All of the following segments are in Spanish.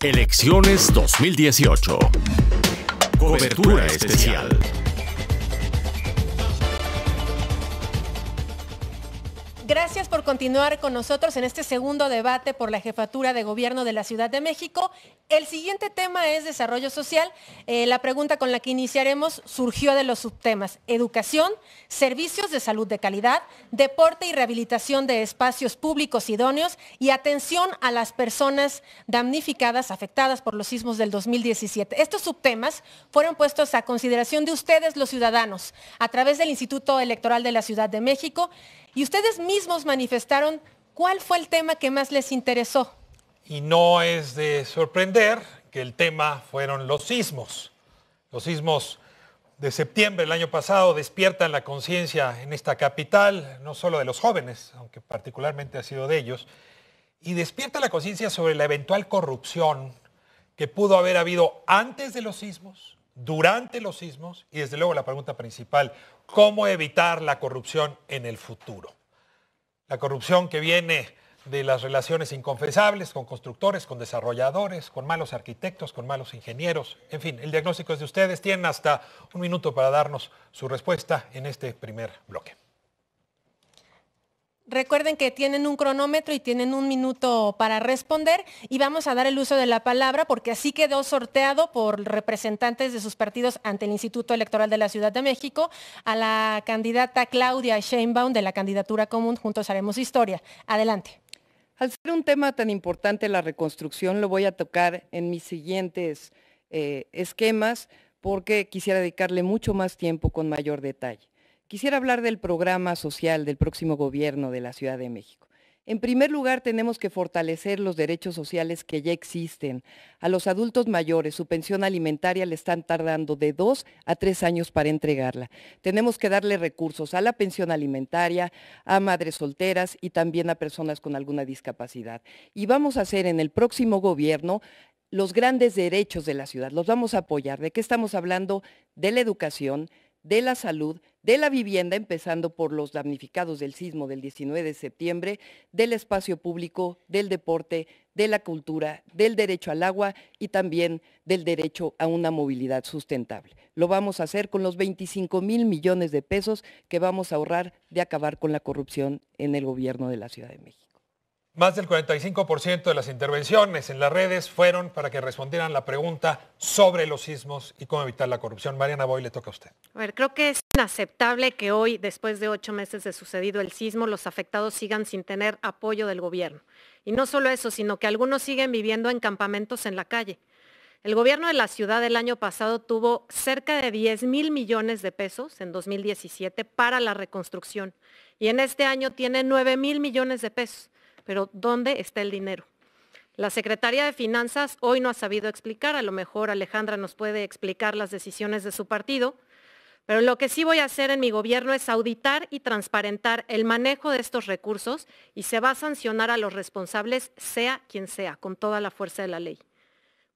Elecciones 2018. Cobertura especial. gracias por continuar con nosotros en este segundo debate por la jefatura de gobierno de la Ciudad de México. El siguiente tema es desarrollo social. Eh, la pregunta con la que iniciaremos surgió de los subtemas educación, servicios de salud de calidad, deporte y rehabilitación de espacios públicos idóneos y atención a las personas damnificadas, afectadas por los sismos del 2017. Estos subtemas fueron puestos a consideración de ustedes, los ciudadanos, a través del Instituto Electoral de la Ciudad de México. Y ustedes mismos manifestaron cuál fue el tema que más les interesó. Y no es de sorprender que el tema fueron los sismos. Los sismos de septiembre del año pasado despiertan la conciencia en esta capital, no solo de los jóvenes, aunque particularmente ha sido de ellos, y despierta la conciencia sobre la eventual corrupción que pudo haber habido antes de los sismos durante los sismos y desde luego la pregunta principal, ¿cómo evitar la corrupción en el futuro? La corrupción que viene de las relaciones inconfesables con constructores, con desarrolladores, con malos arquitectos, con malos ingenieros. En fin, el diagnóstico es de ustedes. Tienen hasta un minuto para darnos su respuesta en este primer bloque. Recuerden que tienen un cronómetro y tienen un minuto para responder y vamos a dar el uso de la palabra porque así quedó sorteado por representantes de sus partidos ante el Instituto Electoral de la Ciudad de México a la candidata Claudia Sheinbaum de la candidatura común Juntos Haremos Historia. Adelante. Al ser un tema tan importante la reconstrucción, lo voy a tocar en mis siguientes eh, esquemas porque quisiera dedicarle mucho más tiempo con mayor detalle. Quisiera hablar del programa social del próximo gobierno de la Ciudad de México. En primer lugar, tenemos que fortalecer los derechos sociales que ya existen. A los adultos mayores su pensión alimentaria le están tardando de dos a tres años para entregarla. Tenemos que darle recursos a la pensión alimentaria, a madres solteras y también a personas con alguna discapacidad. Y vamos a hacer en el próximo gobierno los grandes derechos de la ciudad. Los vamos a apoyar. ¿De qué estamos hablando? De la educación, de la salud, de la vivienda, empezando por los damnificados del sismo del 19 de septiembre, del espacio público, del deporte, de la cultura, del derecho al agua y también del derecho a una movilidad sustentable. Lo vamos a hacer con los 25 mil millones de pesos que vamos a ahorrar de acabar con la corrupción en el gobierno de la Ciudad de México. Más del 45% de las intervenciones en las redes fueron para que respondieran la pregunta sobre los sismos y cómo evitar la corrupción. Mariana Boy, le toca a usted. A ver, creo que es inaceptable que hoy, después de ocho meses de sucedido el sismo, los afectados sigan sin tener apoyo del gobierno. Y no solo eso, sino que algunos siguen viviendo en campamentos en la calle. El gobierno de la ciudad el año pasado tuvo cerca de 10 mil millones de pesos en 2017 para la reconstrucción y en este año tiene 9 mil millones de pesos pero ¿dónde está el dinero? La Secretaría de Finanzas hoy no ha sabido explicar, a lo mejor Alejandra nos puede explicar las decisiones de su partido, pero lo que sí voy a hacer en mi gobierno es auditar y transparentar el manejo de estos recursos y se va a sancionar a los responsables, sea quien sea, con toda la fuerza de la ley.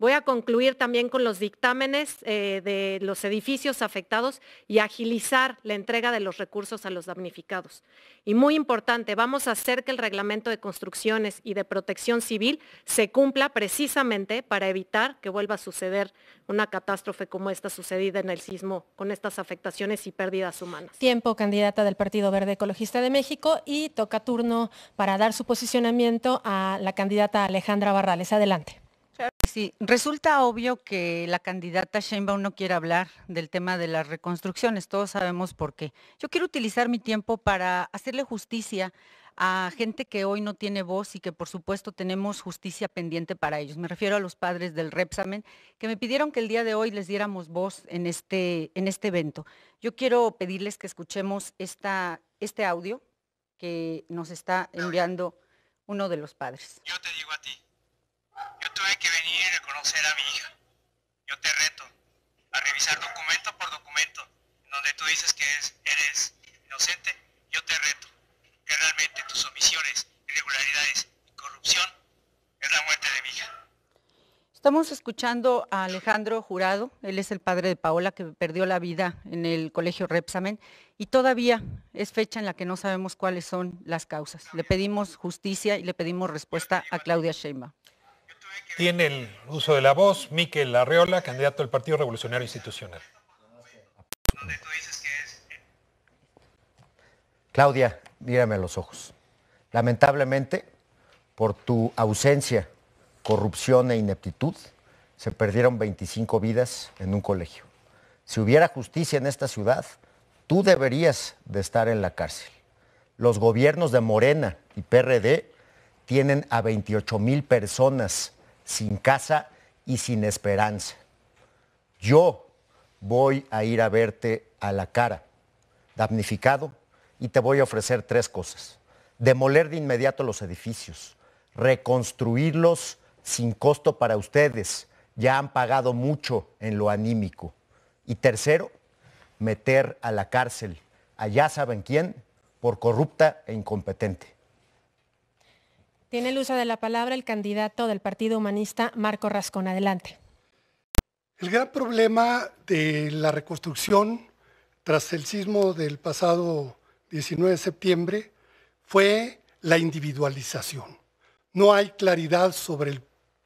Voy a concluir también con los dictámenes eh, de los edificios afectados y agilizar la entrega de los recursos a los damnificados. Y muy importante, vamos a hacer que el reglamento de construcciones y de protección civil se cumpla precisamente para evitar que vuelva a suceder una catástrofe como esta sucedida en el sismo con estas afectaciones y pérdidas humanas. Tiempo, candidata del Partido Verde Ecologista de México y toca turno para dar su posicionamiento a la candidata Alejandra Barrales. Adelante. Sí, resulta obvio que la candidata Sheinbaum no quiere hablar del tema de las reconstrucciones, todos sabemos por qué. Yo quiero utilizar mi tiempo para hacerle justicia a gente que hoy no tiene voz y que por supuesto tenemos justicia pendiente para ellos. Me refiero a los padres del Repsamen que me pidieron que el día de hoy les diéramos voz en este, en este evento. Yo quiero pedirles que escuchemos esta, este audio que nos está enviando uno de los padres. Yo te digo a ti yo tuve que venir y reconocer a mi hija. Yo te reto a revisar documento por documento, donde tú dices que eres, inocente. Yo te reto que realmente tus omisiones, irregularidades y corrupción es la muerte de mi hija. Estamos escuchando a Alejandro Jurado, él es el padre de Paola que perdió la vida en el colegio Repsamen y todavía es fecha en la que no sabemos cuáles son las causas. Le pedimos justicia y le pedimos respuesta a Claudia Sheinbaum tiene el uso de la voz Miquel Arreola, candidato del Partido Revolucionario Institucional. Claudia, mírame a los ojos. Lamentablemente, por tu ausencia, corrupción e ineptitud, se perdieron 25 vidas en un colegio. Si hubiera justicia en esta ciudad, tú deberías de estar en la cárcel. Los gobiernos de Morena y PRD tienen a 28 mil personas sin casa y sin esperanza. Yo voy a ir a verte a la cara, damnificado, y te voy a ofrecer tres cosas. Demoler de inmediato los edificios, reconstruirlos sin costo para ustedes, ya han pagado mucho en lo anímico. Y tercero, meter a la cárcel allá saben quién por corrupta e incompetente. Tiene el uso de la palabra el candidato del Partido Humanista, Marco Rascón. Adelante. El gran problema de la reconstrucción tras el sismo del pasado 19 de septiembre fue la individualización. No hay claridad sobre el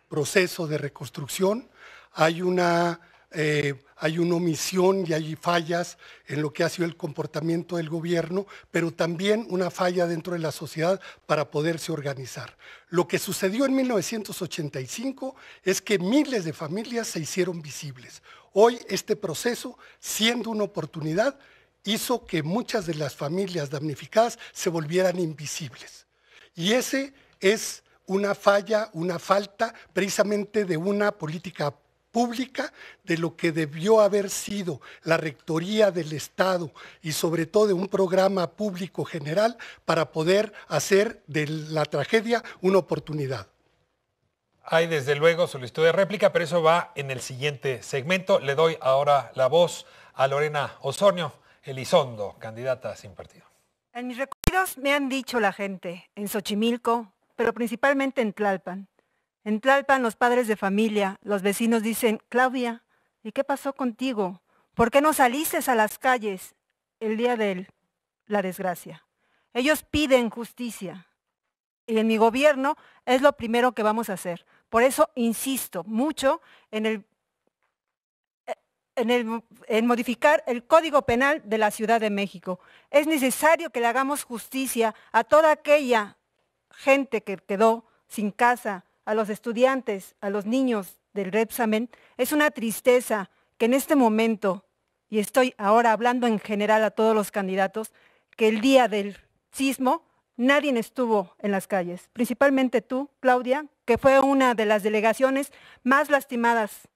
proceso de reconstrucción, hay una eh, hay una omisión y hay fallas en lo que ha sido el comportamiento del gobierno, pero también una falla dentro de la sociedad para poderse organizar. Lo que sucedió en 1985 es que miles de familias se hicieron visibles. Hoy este proceso, siendo una oportunidad, hizo que muchas de las familias damnificadas se volvieran invisibles. Y ese es una falla, una falta precisamente de una política de lo que debió haber sido la rectoría del Estado y sobre todo de un programa público general para poder hacer de la tragedia una oportunidad. Hay desde luego solicitud de réplica, pero eso va en el siguiente segmento. Le doy ahora la voz a Lorena Osornio Elizondo, candidata sin partido. En mis recorridos me han dicho la gente, en Xochimilco, pero principalmente en Tlalpan, en Tlalpan los padres de familia, los vecinos dicen, Claudia, ¿y qué pasó contigo? ¿Por qué no saliste a las calles el día de la desgracia? Ellos piden justicia. Y en mi gobierno es lo primero que vamos a hacer. Por eso insisto mucho en, en, en modificar el Código Penal de la Ciudad de México. Es necesario que le hagamos justicia a toda aquella gente que quedó sin casa, a los estudiantes, a los niños del Repsamen, es una tristeza que en este momento, y estoy ahora hablando en general a todos los candidatos, que el día del sismo nadie estuvo en las calles, principalmente tú, Claudia, que fue una de las delegaciones más lastimadas.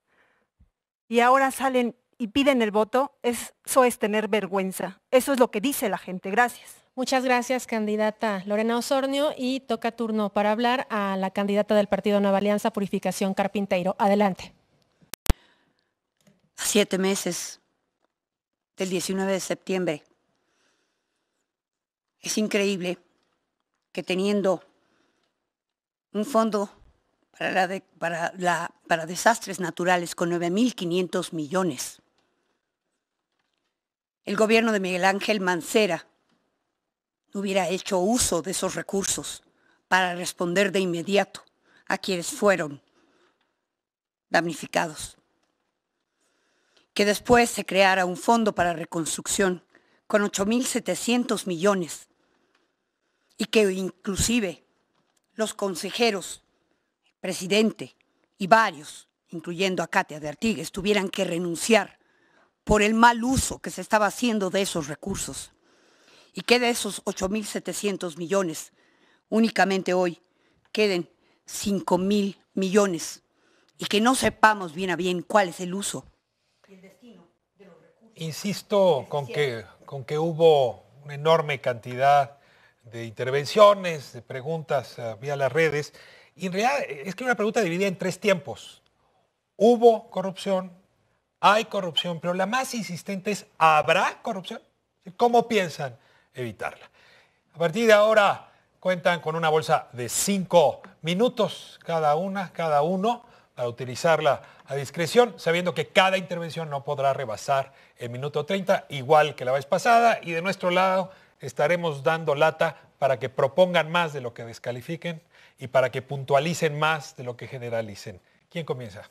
Y ahora salen y piden el voto, eso es tener vergüenza. Eso es lo que dice la gente. Gracias. Muchas gracias, candidata Lorena Osornio. Y toca turno para hablar a la candidata del Partido Nueva Alianza, Purificación Carpinteiro. Adelante. A siete meses del 19 de septiembre. Es increíble que teniendo un fondo para, para desastres naturales con 9.500 millones, el gobierno de Miguel Ángel Mancera no hubiera hecho uso de esos recursos para responder de inmediato a quienes fueron damnificados. Que después se creara un fondo para reconstrucción con 8.700 millones y que inclusive los consejeros, presidente y varios, incluyendo a Katia de Artigues, tuvieran que renunciar por el mal uso que se estaba haciendo de esos recursos y que de esos 8.700 millones, únicamente hoy queden 5.000 millones y que no sepamos bien a bien cuál es el uso Insisto con que, con que hubo una enorme cantidad de intervenciones, de preguntas eh, vía las redes. Y en realidad eh, es que una pregunta dividida en tres tiempos. Hubo corrupción, hay corrupción, pero la más insistente es, ¿habrá corrupción? ¿Cómo piensan? evitarla. A partir de ahora cuentan con una bolsa de cinco minutos cada una, cada uno, para utilizarla a discreción, sabiendo que cada intervención no podrá rebasar el minuto 30, igual que la vez pasada, y de nuestro lado estaremos dando lata para que propongan más de lo que descalifiquen y para que puntualicen más de lo que generalicen. ¿Quién comienza?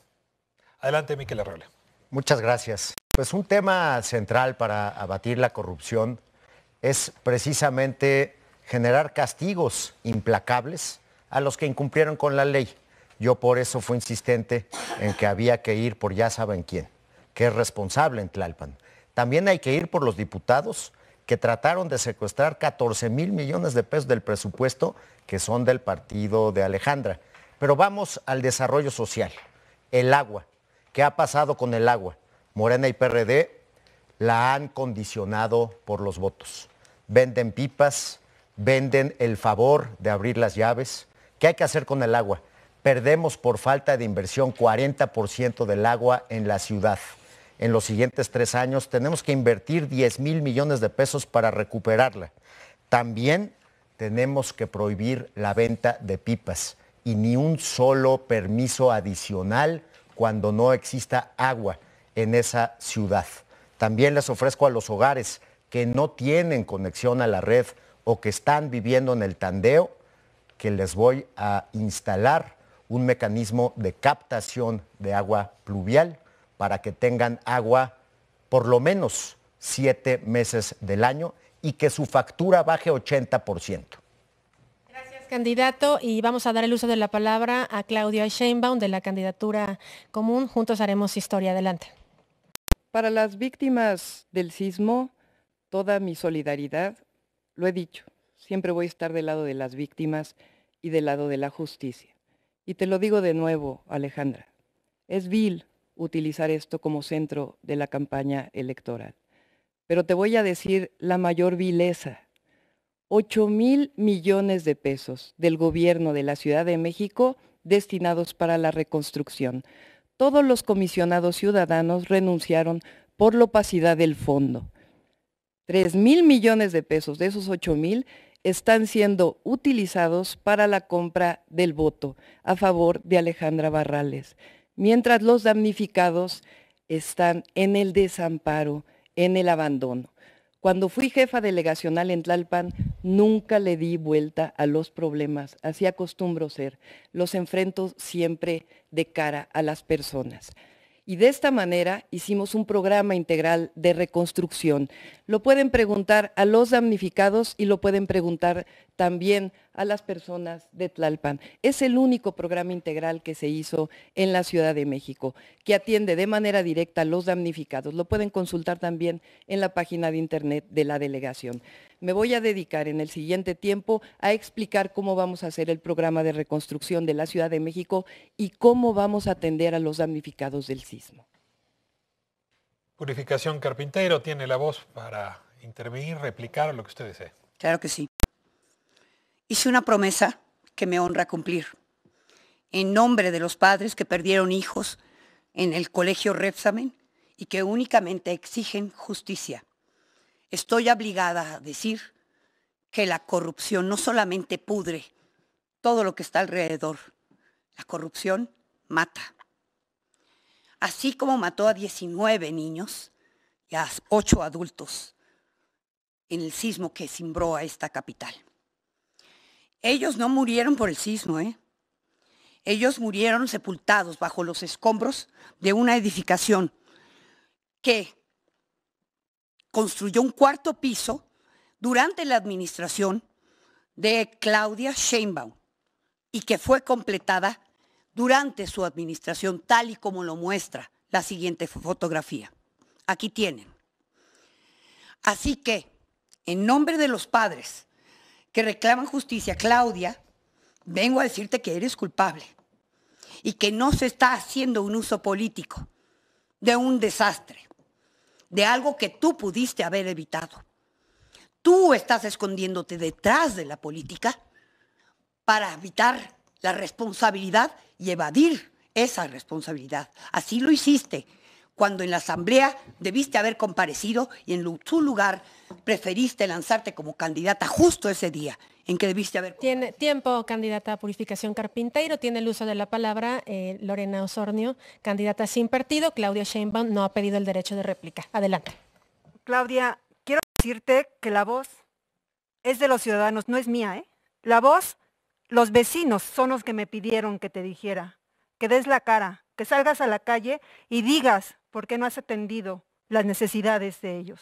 Adelante, Miquel Arreola. Muchas gracias. Pues un tema central para abatir la corrupción es precisamente generar castigos implacables a los que incumplieron con la ley. Yo por eso fui insistente en que había que ir por ya saben quién, que es responsable en Tlalpan. También hay que ir por los diputados que trataron de secuestrar 14 mil millones de pesos del presupuesto que son del partido de Alejandra. Pero vamos al desarrollo social. El agua. ¿Qué ha pasado con el agua? Morena y PRD la han condicionado por los votos. Venden pipas, venden el favor de abrir las llaves. ¿Qué hay que hacer con el agua? Perdemos por falta de inversión 40% del agua en la ciudad. En los siguientes tres años tenemos que invertir 10 mil millones de pesos para recuperarla. También tenemos que prohibir la venta de pipas y ni un solo permiso adicional cuando no exista agua en esa ciudad. También les ofrezco a los hogares que no tienen conexión a la red o que están viviendo en el tandeo, que les voy a instalar un mecanismo de captación de agua pluvial para que tengan agua por lo menos siete meses del año y que su factura baje 80% Gracias, candidato, y vamos a dar el uso de la palabra a Claudio Sheinbaum de la candidatura común. Juntos haremos historia. Adelante. Para las víctimas del sismo, toda mi solidaridad, lo he dicho, siempre voy a estar del lado de las víctimas y del lado de la justicia. Y te lo digo de nuevo, Alejandra, es vil utilizar esto como centro de la campaña electoral. Pero te voy a decir la mayor vileza. 8 mil millones de pesos del gobierno de la Ciudad de México destinados para la reconstrucción todos los comisionados ciudadanos renunciaron por la opacidad del fondo. Tres mil millones de pesos de esos 8 mil están siendo utilizados para la compra del voto a favor de Alejandra Barrales, mientras los damnificados están en el desamparo, en el abandono. Cuando fui jefa delegacional en Tlalpan, nunca le di vuelta a los problemas, así acostumbro ser. Los enfrento siempre de cara a las personas. Y de esta manera hicimos un programa integral de reconstrucción. Lo pueden preguntar a los damnificados y lo pueden preguntar también a las personas de Tlalpan. Es el único programa integral que se hizo en la Ciudad de México, que atiende de manera directa a los damnificados. Lo pueden consultar también en la página de internet de la delegación. Me voy a dedicar en el siguiente tiempo a explicar cómo vamos a hacer el programa de reconstrucción de la Ciudad de México y cómo vamos a atender a los damnificados del sismo. Purificación Carpintero tiene la voz para intervenir, replicar lo que usted desee. Claro que sí. Hice una promesa que me honra cumplir. En nombre de los padres que perdieron hijos en el colegio Repsamen y que únicamente exigen justicia, estoy obligada a decir que la corrupción no solamente pudre todo lo que está alrededor, la corrupción mata. Así como mató a 19 niños y a 8 adultos en el sismo que cimbró a esta capital. Ellos no murieron por el sismo, ¿eh? Ellos murieron sepultados bajo los escombros de una edificación que construyó un cuarto piso durante la administración de Claudia Sheinbaum y que fue completada durante su administración, tal y como lo muestra la siguiente fotografía. Aquí tienen. Así que, en nombre de los padres, que reclaman justicia, Claudia, vengo a decirte que eres culpable y que no se está haciendo un uso político de un desastre, de algo que tú pudiste haber evitado. Tú estás escondiéndote detrás de la política para evitar la responsabilidad y evadir esa responsabilidad. Así lo hiciste cuando en la asamblea debiste haber comparecido y en su lugar preferiste lanzarte como candidata justo ese día en que debiste haber... Tiene tiempo, candidata a Purificación Carpinteiro, tiene el uso de la palabra eh, Lorena Osornio, candidata sin partido, Claudia Sheinbaum no ha pedido el derecho de réplica. Adelante. Claudia, quiero decirte que la voz es de los ciudadanos, no es mía, ¿eh? La voz, los vecinos son los que me pidieron que te dijera, que des la cara, que salgas a la calle y digas ¿Por qué no has atendido las necesidades de ellos.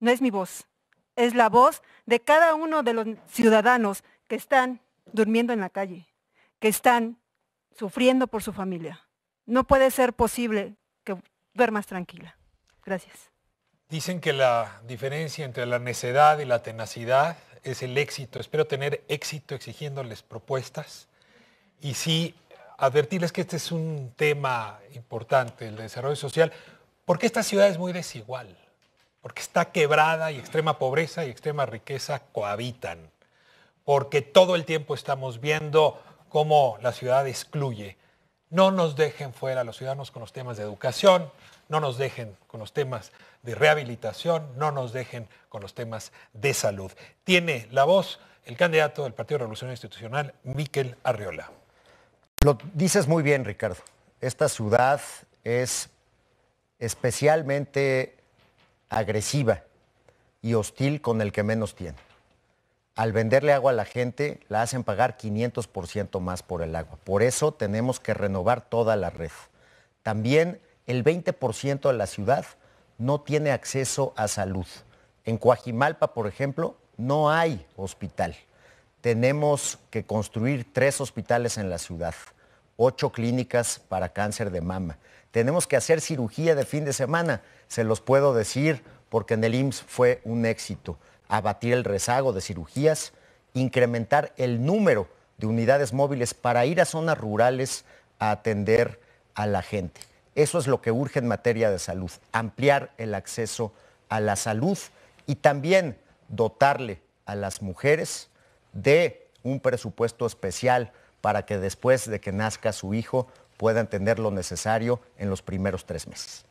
No es mi voz, es la voz de cada uno de los ciudadanos que están durmiendo en la calle, que están sufriendo por su familia. No puede ser posible que más tranquila. Gracias. Dicen que la diferencia entre la necedad y la tenacidad es el éxito. Espero tener éxito exigiéndoles propuestas. Y sí, advertirles que este es un tema importante, el desarrollo social, porque esta ciudad es muy desigual, porque está quebrada y extrema pobreza y extrema riqueza cohabitan, porque todo el tiempo estamos viendo cómo la ciudad excluye. No nos dejen fuera los ciudadanos con los temas de educación, no nos dejen con los temas de rehabilitación, no nos dejen con los temas de salud. Tiene la voz el candidato del Partido Revolucionario Revolución Institucional, Miquel Arriola. Lo dices muy bien, Ricardo. Esta ciudad es especialmente agresiva y hostil con el que menos tiene. Al venderle agua a la gente, la hacen pagar 500% más por el agua. Por eso tenemos que renovar toda la red. También el 20% de la ciudad no tiene acceso a salud. En Coajimalpa, por ejemplo, no hay hospital. Tenemos que construir tres hospitales en la ciudad ocho clínicas para cáncer de mama. Tenemos que hacer cirugía de fin de semana, se los puedo decir, porque en el IMSS fue un éxito. Abatir el rezago de cirugías, incrementar el número de unidades móviles para ir a zonas rurales a atender a la gente. Eso es lo que urge en materia de salud, ampliar el acceso a la salud y también dotarle a las mujeres de un presupuesto especial para que después de que nazca su hijo puedan tener lo necesario en los primeros tres meses.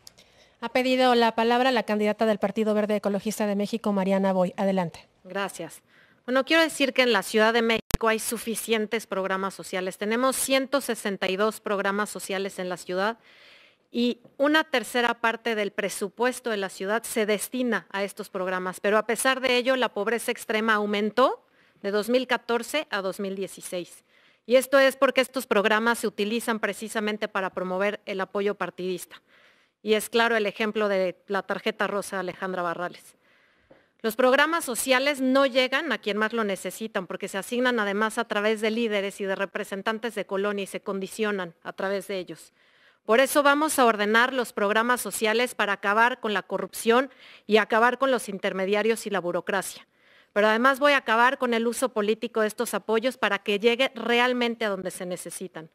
Ha pedido la palabra la candidata del Partido Verde Ecologista de México, Mariana Boy. Adelante. Gracias. Bueno, quiero decir que en la Ciudad de México hay suficientes programas sociales. Tenemos 162 programas sociales en la ciudad y una tercera parte del presupuesto de la ciudad se destina a estos programas. Pero a pesar de ello, la pobreza extrema aumentó de 2014 a 2016. Y esto es porque estos programas se utilizan precisamente para promover el apoyo partidista. Y es claro el ejemplo de la tarjeta rosa Alejandra Barrales. Los programas sociales no llegan a quien más lo necesitan porque se asignan además a través de líderes y de representantes de colonia y se condicionan a través de ellos. Por eso vamos a ordenar los programas sociales para acabar con la corrupción y acabar con los intermediarios y la burocracia pero además voy a acabar con el uso político de estos apoyos para que llegue realmente a donde se necesitan.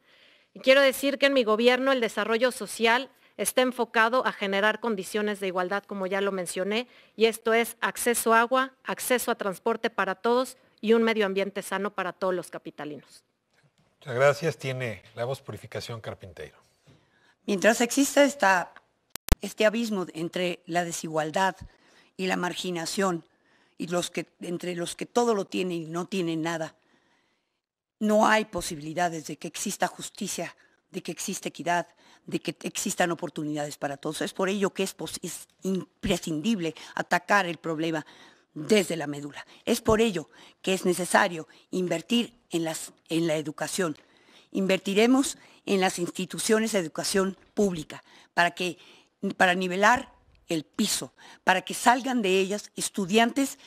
Y quiero decir que en mi gobierno el desarrollo social está enfocado a generar condiciones de igualdad, como ya lo mencioné, y esto es acceso a agua, acceso a transporte para todos y un medio ambiente sano para todos los capitalinos. Muchas gracias. Tiene la voz Purificación Carpintero. Mientras exista este abismo entre la desigualdad y la marginación y los que, entre los que todo lo tienen y no tienen nada. No hay posibilidades de que exista justicia, de que exista equidad, de que existan oportunidades para todos. Es por ello que es, imprescindible atacar el problema desde la médula. Es por ello que es necesario invertir en, las, en la educación. Invertiremos en las instituciones de educación pública para, que, para nivelar el piso, para que salgan de ellas estudiantes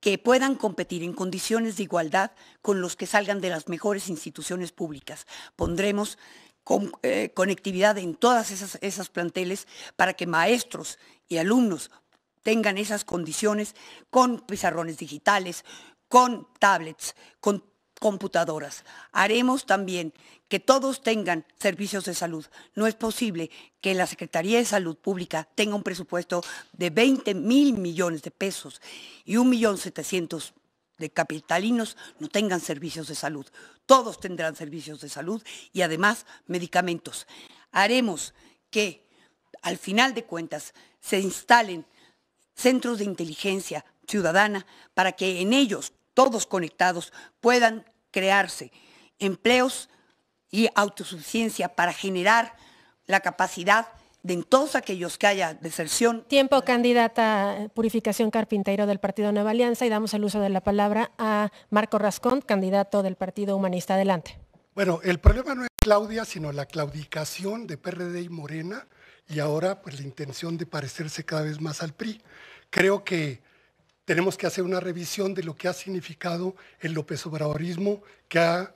que puedan competir en condiciones de igualdad con los que salgan de las mejores instituciones públicas. Pondremos eh, conectividad en todas esas, esas planteles para que maestros y alumnos tengan esas condiciones con pizarrones digitales, con tablets, con computadoras. Haremos también que todos tengan servicios de salud. No es posible que la Secretaría de Salud Pública tenga un presupuesto de 20 mil millones de pesos y un millón 1.700.000 de capitalinos no tengan servicios de salud. Todos tendrán servicios de salud y además medicamentos. Haremos que al final de cuentas se instalen centros de inteligencia ciudadana para que en ellos todos conectados puedan crearse empleos y autosuficiencia para generar la capacidad de todos aquellos que haya deserción. Tiempo, candidata Purificación carpintero del Partido Nueva Alianza, y damos el uso de la palabra a Marco Rascón, candidato del Partido Humanista. Adelante. Bueno, el problema no es Claudia, sino la claudicación de PRD y Morena, y ahora pues la intención de parecerse cada vez más al PRI. Creo que tenemos que hacer una revisión de lo que ha significado el López Obradorismo que ha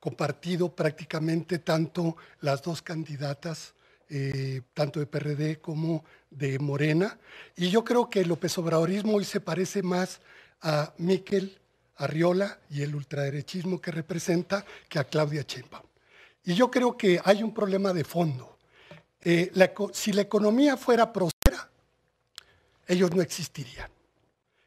compartido prácticamente tanto las dos candidatas, eh, tanto de PRD como de Morena. Y yo creo que el López Obradorismo hoy se parece más a Miquel Arriola y el ultraderechismo que representa que a Claudia Sheinbaum. Y yo creo que hay un problema de fondo. Eh, si la economía fuera próspera, ellos no existirían.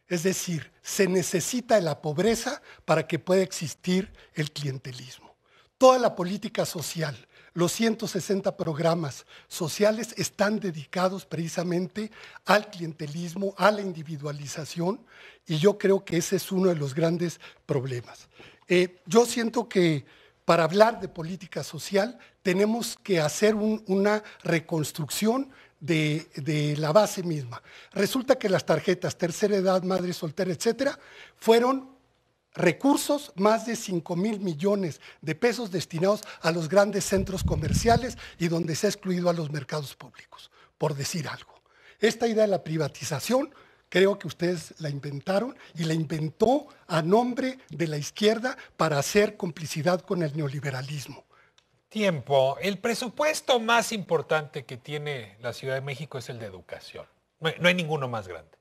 Es decir, se necesita la pobreza para que pueda existir el clientelismo. Toda la política social, los 160 programas sociales están dedicados precisamente al clientelismo, a la individualización, y yo creo que ese es uno de los grandes problemas. Eh, yo siento que para hablar de política social tenemos que hacer una reconstrucción de, la base misma. Resulta que las tarjetas tercera edad, madre soltera, etcétera, fueron recursos, más de 5 mil millones de pesos destinados a los grandes centros comerciales y donde se ha excluido a los mercados públicos, por decir algo. Esta idea de la privatización creo que ustedes la inventaron y la inventó a nombre de la izquierda para hacer complicidad con el neoliberalismo tiempo, el presupuesto más importante que tiene la Ciudad de México es el de educación. No hay, ninguno más grande.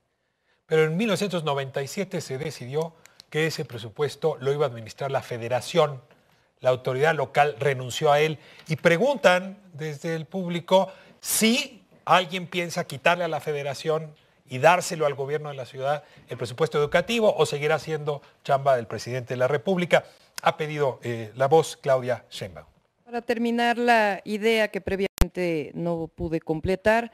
Pero en 1997 se decidió que ese presupuesto lo iba a administrar la federación. La autoridad local renunció a él y preguntan desde el público si alguien piensa quitarle a la federación y dárselo al gobierno de la ciudad el presupuesto educativo o seguirá siendo chamba del presidente de la República. Ha pedido eh, la voz Claudia Sheinbaum. Para terminar la idea que previamente no pude completar,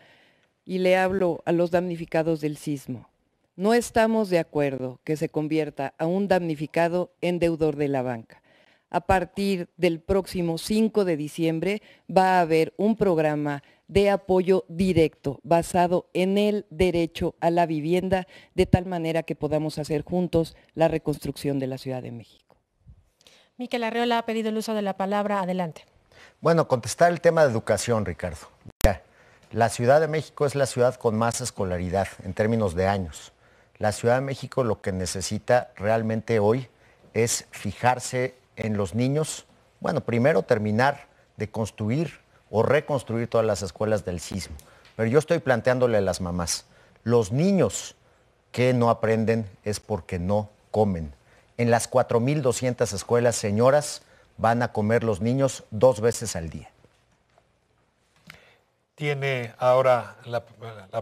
y le hablo a los damnificados del sismo. No estamos de acuerdo que se convierta a un damnificado en deudor de la banca. A partir del próximo 5 de diciembre va a haber un programa de apoyo directo basado en el derecho a la vivienda, de tal manera que podamos hacer juntos la reconstrucción de la Ciudad de México. Miquel Arreola ha pedido el uso de la palabra. Adelante. Bueno, contestar el tema de educación, Ricardo. La Ciudad de México es la ciudad con más escolaridad en términos de años. La Ciudad de México lo que necesita realmente hoy es fijarse en los niños. Bueno, primero terminar de construir o reconstruir todas las escuelas del sismo. Pero yo estoy planteándole a las mamás, los niños que no aprenden es porque no comen. En las 4.200 escuelas, señoras, van a comer los niños dos veces al día. Tiene ahora la,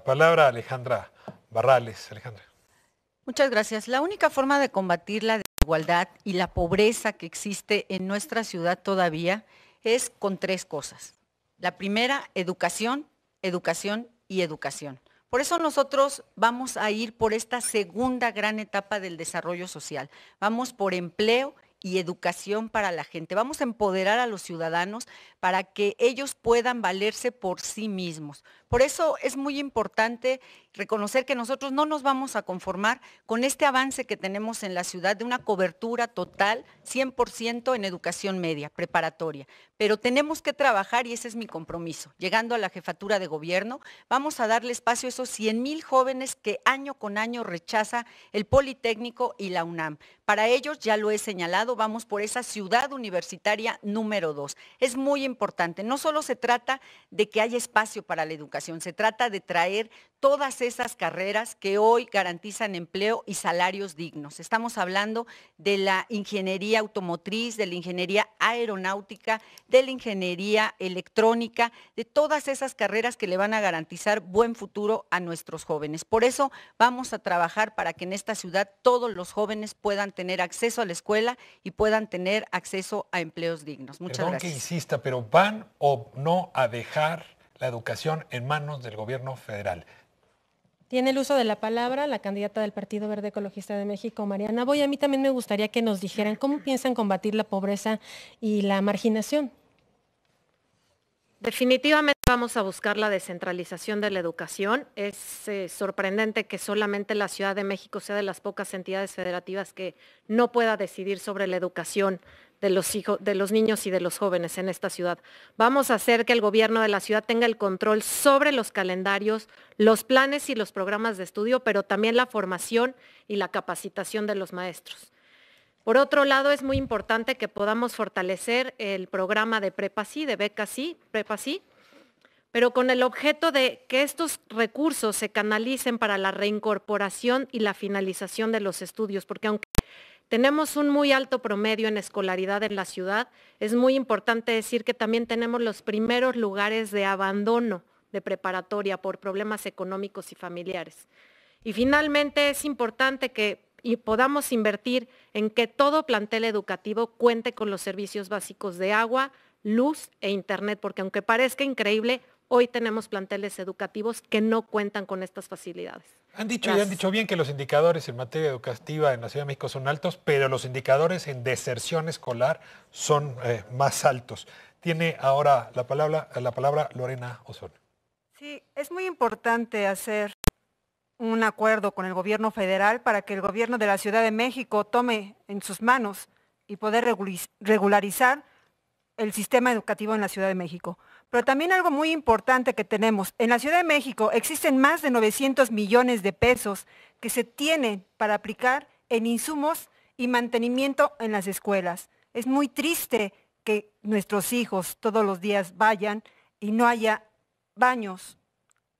palabra Alejandra Barrales. Alejandra. Muchas gracias. La única forma de combatir la desigualdad y la pobreza que existe en nuestra ciudad todavía es con tres cosas. La primera, educación, educación y educación. Por eso nosotros vamos a ir por esta segunda gran etapa del desarrollo social. Vamos por empleo y educación para la gente. Vamos a empoderar a los ciudadanos para que ellos puedan valerse por sí mismos. Por eso es muy importante reconocer que nosotros no nos vamos a conformar con este avance que tenemos en la ciudad de una cobertura total 100% en educación media, preparatoria. Pero tenemos que trabajar y ese es mi compromiso. Llegando a la jefatura de gobierno, vamos a darle espacio a esos 100 mil jóvenes que año con año rechaza el Politécnico y la UNAM. Para ellos, ya lo he señalado, vamos por esa ciudad universitaria número dos. Es muy importante. No solo se trata de que haya espacio para la educación, se trata de traer todas esas carreras que hoy garantizan empleo y salarios dignos. Estamos hablando de la ingeniería automotriz, de la ingeniería aeronáutica, de la ingeniería electrónica, de todas esas carreras que le van a garantizar buen futuro a nuestros jóvenes. Por eso vamos a trabajar para que en esta ciudad todos los jóvenes puedan tener acceso a la escuela y puedan tener acceso a empleos dignos. Muchas Perdón gracias. que insista, pero van o no a dejar la educación en manos del gobierno federal. Tiene el uso de la palabra la candidata del Partido Verde Ecologista de México, Mariana Boy. A mí también me gustaría que nos dijeran cómo piensan combatir la pobreza y la marginación. Definitivamente vamos a buscar la descentralización de la educación. Es eh, sorprendente que solamente la Ciudad de México sea de las pocas entidades federativas que no pueda decidir sobre la educación de los, hijos, de los niños y de los jóvenes en esta ciudad. Vamos a hacer que el gobierno de la ciudad tenga el control sobre los calendarios, los planes y los programas de estudio, pero también la formación y la capacitación de los maestros. Por otro lado, es muy importante que podamos fortalecer el programa de Prepa sí, de Beca sí, Prepa sí, pero con el objeto de que estos recursos se canalicen para la reincorporación y la finalización de los estudios, porque aunque tenemos un muy alto promedio en escolaridad en la ciudad. Es muy importante decir que también tenemos los primeros lugares de abandono de preparatoria por problemas económicos y familiares. Y finalmente es importante que y podamos invertir en que todo plantel educativo cuente con los servicios básicos de agua, luz e internet, porque aunque parezca increíble, Hoy tenemos planteles educativos que no cuentan con estas facilidades. Han dicho han dicho bien que los indicadores en materia educativa en la Ciudad de México son altos, pero los indicadores en deserción escolar son eh, más altos. Tiene ahora la palabra, la palabra Lorena Ozón. Sí, es muy importante hacer un acuerdo con el gobierno federal para que el gobierno de la Ciudad de México tome en sus manos y poder regularizar el sistema educativo en la Ciudad de México. Pero también algo muy importante que tenemos, en la Ciudad de México existen más de 900 millones de pesos que se tienen para aplicar en insumos y mantenimiento en las escuelas. Es muy triste que nuestros hijos todos los días vayan y no haya baños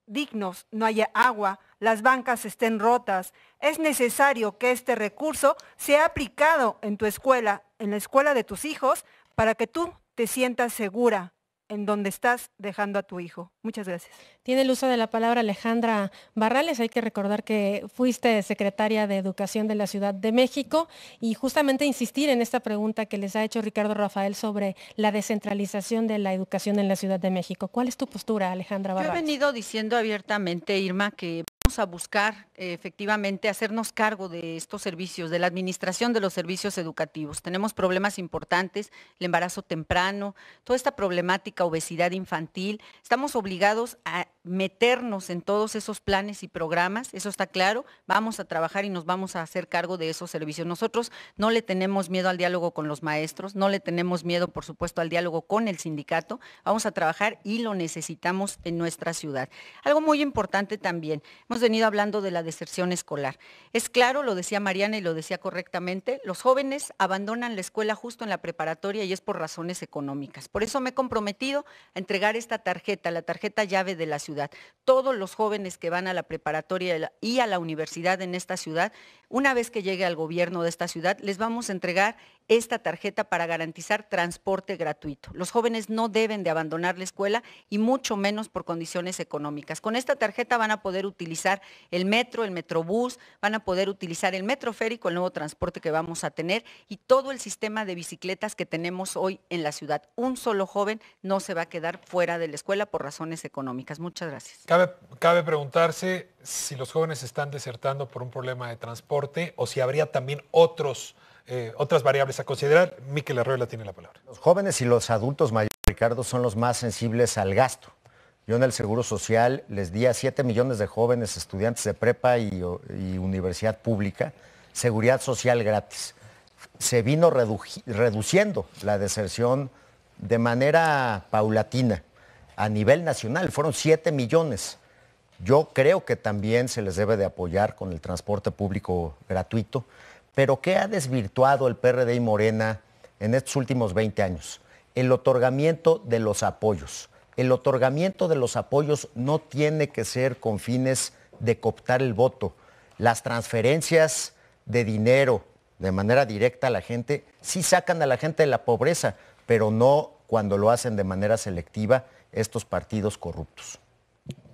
dignos, no haya agua, las bancas estén rotas. Es necesario que este recurso sea aplicado en tu escuela, en la escuela de tus hijos, para que tú te sientas segura, en donde estás dejando a tu hijo. Muchas gracias. Tiene el uso de la palabra Alejandra Barrales. Hay que recordar que fuiste secretaria de Educación de la Ciudad de México y justamente insistir en esta pregunta que les ha hecho Ricardo Rafael sobre la descentralización de la educación en la Ciudad de México. ¿Cuál es tu postura, Alejandra Barrales? Yo he venido diciendo abiertamente, Irma, que Vamos a buscar eh, efectivamente hacernos cargo de estos servicios, de la administración de los servicios educativos. Tenemos problemas importantes, el embarazo temprano, toda esta problemática obesidad infantil. Estamos obligados a meternos en todos esos planes y programas, eso está claro, vamos a trabajar y nos vamos a hacer cargo de esos servicios. Nosotros no le tenemos miedo al diálogo con los maestros, no le tenemos miedo, por supuesto, al diálogo con el sindicato, vamos a trabajar y lo necesitamos en nuestra ciudad. Algo muy importante también, hemos venido hablando de la deserción escolar. Es claro, lo decía Mariana y lo decía correctamente, los jóvenes abandonan la escuela justo en la preparatoria y es por razones económicas. Por eso me he comprometido a entregar esta tarjeta, la tarjeta llave de la ciudad todos los jóvenes que van a la preparatoria y a la universidad en esta ciudad una vez que llegue al gobierno de esta ciudad, les vamos a entregar esta tarjeta para garantizar transporte gratuito. Los jóvenes no deben de abandonar la escuela y mucho menos por condiciones económicas. Con esta tarjeta van a poder utilizar el metro, el metrobús, van a poder utilizar el metroférico, el nuevo transporte que vamos a tener y todo el sistema de bicicletas que tenemos hoy en la ciudad. Un solo joven no se va a quedar fuera de la escuela por razones económicas. Muchas gracias. Cabe, cabe preguntarse si los jóvenes están desertando por un problema de transporte o si habría también otros, eh, otras variables a considerar. Miquel Arreola tiene la palabra. Los jóvenes y los adultos mayores, Ricardo, son los más sensibles al gasto. Yo en el Seguro Social les di a 7 millones de jóvenes estudiantes de prepa y, universidad pública seguridad social gratis. Se vino reduciendo la deserción de manera paulatina a nivel nacional. Fueron 7 millones yo creo que también se les debe de apoyar con el transporte público gratuito, pero ¿qué ha desvirtuado el PRD y Morena en estos últimos 20 años? El otorgamiento de los apoyos. El otorgamiento de los apoyos no tiene que ser con fines de cooptar el voto. Las transferencias de dinero de manera directa a la gente sí sacan a la gente de la pobreza, pero no cuando lo hacen de manera selectiva estos partidos corruptos.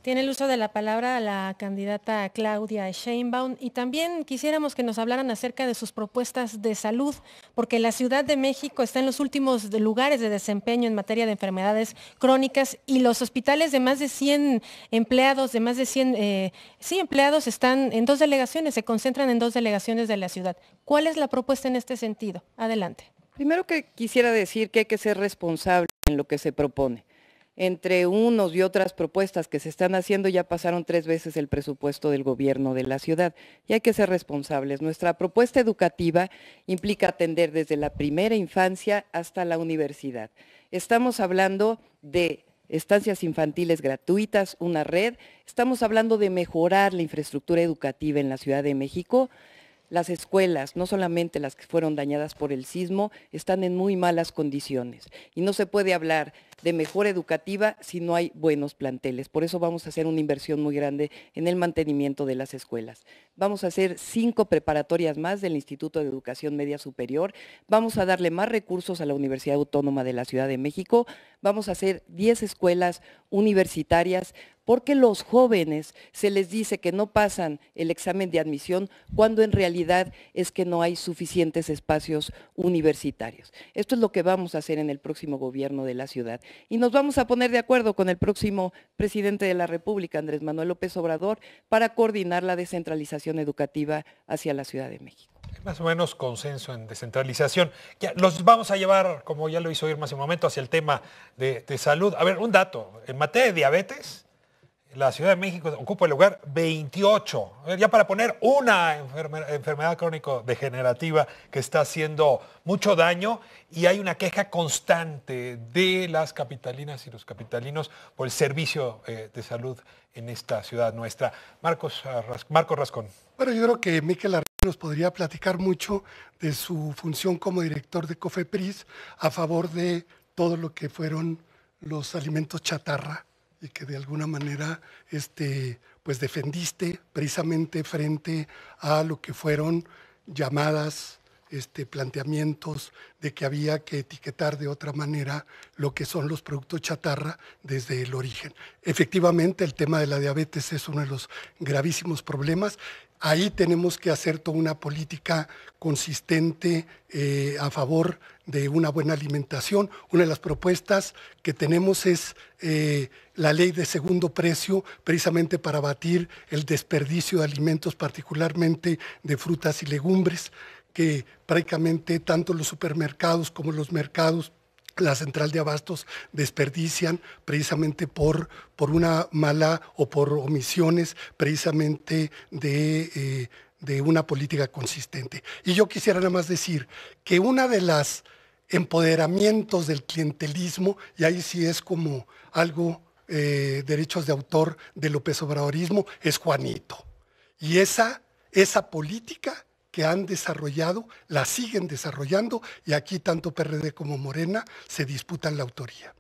Tiene el uso de la palabra la candidata Claudia Sheinbaum y también quisiéramos que nos hablaran acerca de sus propuestas de salud, porque la Ciudad de México está en los últimos lugares de desempeño en materia de enfermedades crónicas y los hospitales de más de 100 empleados, de más de 100 eh, empleados están en dos delegaciones, se concentran en dos delegaciones de la ciudad. ¿Cuál es la propuesta en este sentido? Adelante. Primero que quisiera decir que hay que ser responsable en lo que se propone entre unos y otras propuestas que se están haciendo, ya pasaron tres veces el presupuesto del gobierno de la ciudad y hay que ser responsables. Nuestra propuesta educativa implica atender desde la primera infancia hasta la universidad. Estamos hablando de estancias infantiles gratuitas, una red, estamos hablando de mejorar la infraestructura educativa en la Ciudad de México las escuelas, no solamente las que fueron dañadas por el sismo, están en muy malas condiciones y no se puede hablar de mejor educativa si no hay buenos planteles. Por eso vamos a hacer una inversión muy grande en el mantenimiento de las escuelas. Vamos a hacer cinco preparatorias más del Instituto de Educación Media Superior. Vamos a darle más recursos a la Universidad Autónoma de la Ciudad de México. Vamos a hacer 10 escuelas universitarias porque los jóvenes se les dice que no pasan el examen de admisión cuando en realidad es que no hay suficientes espacios universitarios. Esto es lo que vamos a hacer en el próximo gobierno de la ciudad. Y nos vamos a poner de acuerdo con el próximo presidente de la República, Andrés Manuel López Obrador, para coordinar la descentralización educativa hacia la Ciudad de México. más o menos consenso en descentralización. los vamos a llevar, como ya lo hizo Irma hace un momento, hacia el tema de, de salud. A ver, un dato. En materia de diabetes, la Ciudad de México ocupa el lugar 28. Eh, ya para poner una enfermedad crónico-degenerativa que está haciendo mucho daño y hay una queja constante de las capitalinas y los capitalinos por el servicio eh, de salud en esta ciudad nuestra. Marcos, Rascón. Bueno, yo creo que Miquel nos podría platicar mucho de su función como director de COFEPRIS a favor de todo lo que fueron los alimentos chatarra y que de alguna manera este, pues defendiste precisamente frente a lo que fueron llamadas, este, planteamientos de que había que etiquetar de otra manera lo que son los productos chatarra desde el origen. Efectivamente, el tema de la diabetes es uno de los gravísimos problemas Ahí tenemos que hacer toda una política consistente eh, a favor de una buena alimentación. Una de las propuestas que tenemos es eh, la ley de segundo precio, precisamente para abatir el desperdicio de alimentos, particularmente de frutas y legumbres, que prácticamente tanto los supermercados como los mercados la central de abastos desperdician precisamente por, por una mala o por omisiones precisamente eh, de, una política consistente. Y yo quisiera nada más decir que una de las empoderamientos del clientelismo, y ahí sí es como algo, eh, derechos de autor de López Obradorismo, es Juanito. Y esa, esa política han desarrollado, la siguen desarrollando y aquí tanto PRD como Morena se disputan la autoría.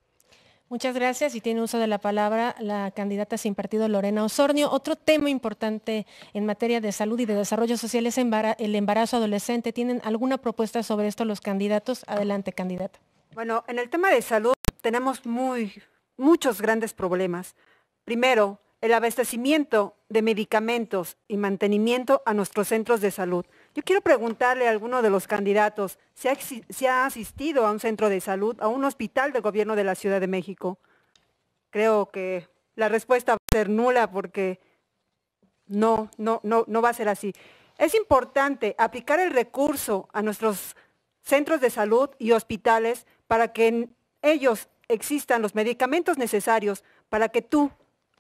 Muchas gracias y tiene uso de la palabra la candidata sin partido Lorena Osornio. Otro tema importante en materia de salud y de desarrollo social es el embarazo adolescente. ¿Tienen alguna propuesta sobre esto los candidatos? Adelante, candidata. Bueno, en el tema de salud tenemos muy, muchos grandes problemas. Primero, el abastecimiento de medicamentos y mantenimiento a nuestros centros de salud. Yo quiero preguntarle a alguno de los candidatos si ha, asistido a un centro de salud, a un hospital del gobierno de la Ciudad de México. Creo que la respuesta va a ser nula porque no, no, no, no va a ser así. Es importante aplicar el recurso a nuestros centros de salud y hospitales para que en ellos existan los medicamentos necesarios para que tú,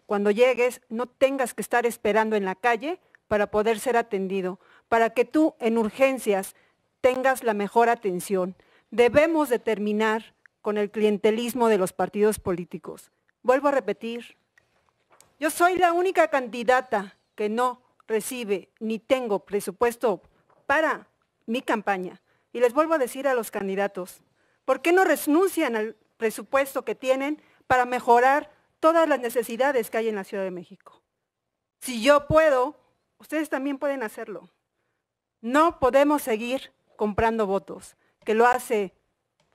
cuando llegues, no tengas que estar esperando en la calle para poder ser atendido para que tú en urgencias tengas la mejor atención. Debemos de terminar con el clientelismo de los partidos políticos. Vuelvo a repetir, yo soy la única candidata que no recibe ni tengo presupuesto para mi campaña. Y les vuelvo a decir a los candidatos, ¿por qué no renuncian al presupuesto que tienen para mejorar todas las necesidades que hay en la Ciudad de México? Si yo puedo, ustedes también pueden hacerlo. No podemos seguir comprando votos, que lo hace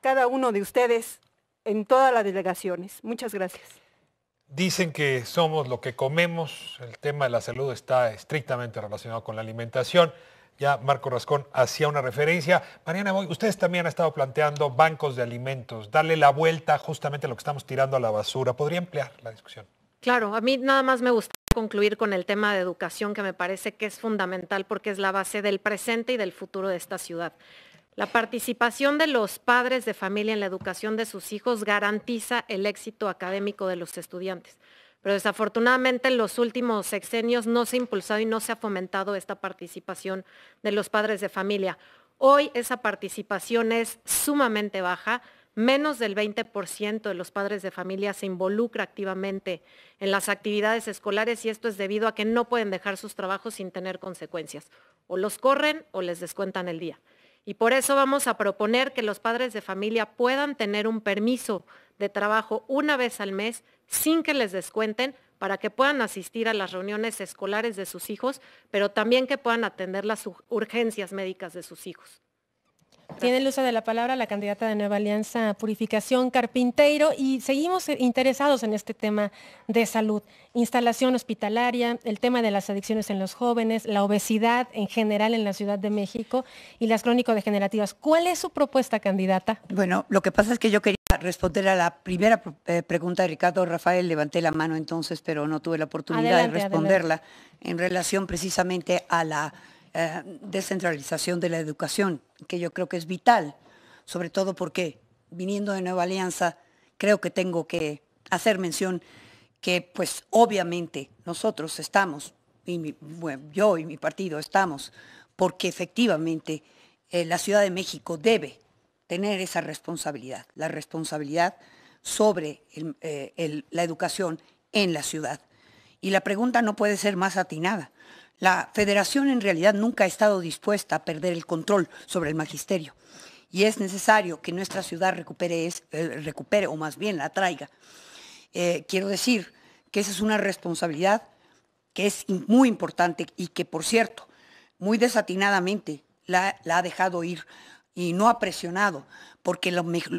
cada uno de ustedes en todas las delegaciones. Muchas gracias. Dicen que somos lo que comemos, el tema de la salud está estrictamente relacionado con la alimentación. Ya Marco Rascón hacía una referencia. Mariana ustedes también han estado planteando bancos de alimentos, darle la vuelta justamente a lo que estamos tirando a la basura. ¿Podría emplear la discusión? Claro, a mí nada más me gusta concluir con el tema de educación que me parece que es fundamental porque es la base del presente y del futuro de esta ciudad. La participación de los padres de familia en la educación de sus hijos garantiza el éxito académico de los estudiantes, pero desafortunadamente en los últimos sexenios no se ha impulsado y no se ha fomentado esta participación de los padres de familia. Hoy esa participación es sumamente baja, Menos del 20% de los padres de familia se involucra activamente en las actividades escolares y esto es debido a que no pueden dejar sus trabajos sin tener consecuencias. O los corren o les descuentan el día. Y por eso vamos a proponer que los padres de familia puedan tener un permiso de trabajo una vez al mes sin que les descuenten para que puedan asistir a las reuniones escolares de sus hijos, pero también que puedan atender las urgencias médicas de sus hijos. Tiene el uso de la palabra la candidata de Nueva Alianza Purificación Carpinteiro y seguimos interesados en este tema de salud, instalación hospitalaria, el tema de las adicciones en los jóvenes, la obesidad en general en la Ciudad de México y las crónico-degenerativas. ¿Cuál es su propuesta, candidata? Bueno, lo que pasa es que yo quería responder a la primera eh, pregunta de Ricardo Rafael, levanté la mano entonces, pero no tuve la oportunidad de responderla en relación precisamente a la eh, descentralización de la educación, que yo creo que es vital, sobre todo porque viniendo de Nueva Alianza, creo que tengo que hacer mención que pues obviamente nosotros estamos, y yo y mi partido estamos, porque efectivamente eh, la Ciudad de México debe tener esa responsabilidad, la responsabilidad sobre eh, la educación en la ciudad. Y la pregunta no puede ser más atinada. La federación en realidad nunca ha estado dispuesta a perder el control sobre el magisterio y es necesario que nuestra ciudad recupere, eh, recupere o más bien la traiga. Eh, quiero decir que esa es una responsabilidad que es muy importante y que, por cierto, muy desatinadamente la ha dejado ir y no ha presionado, porque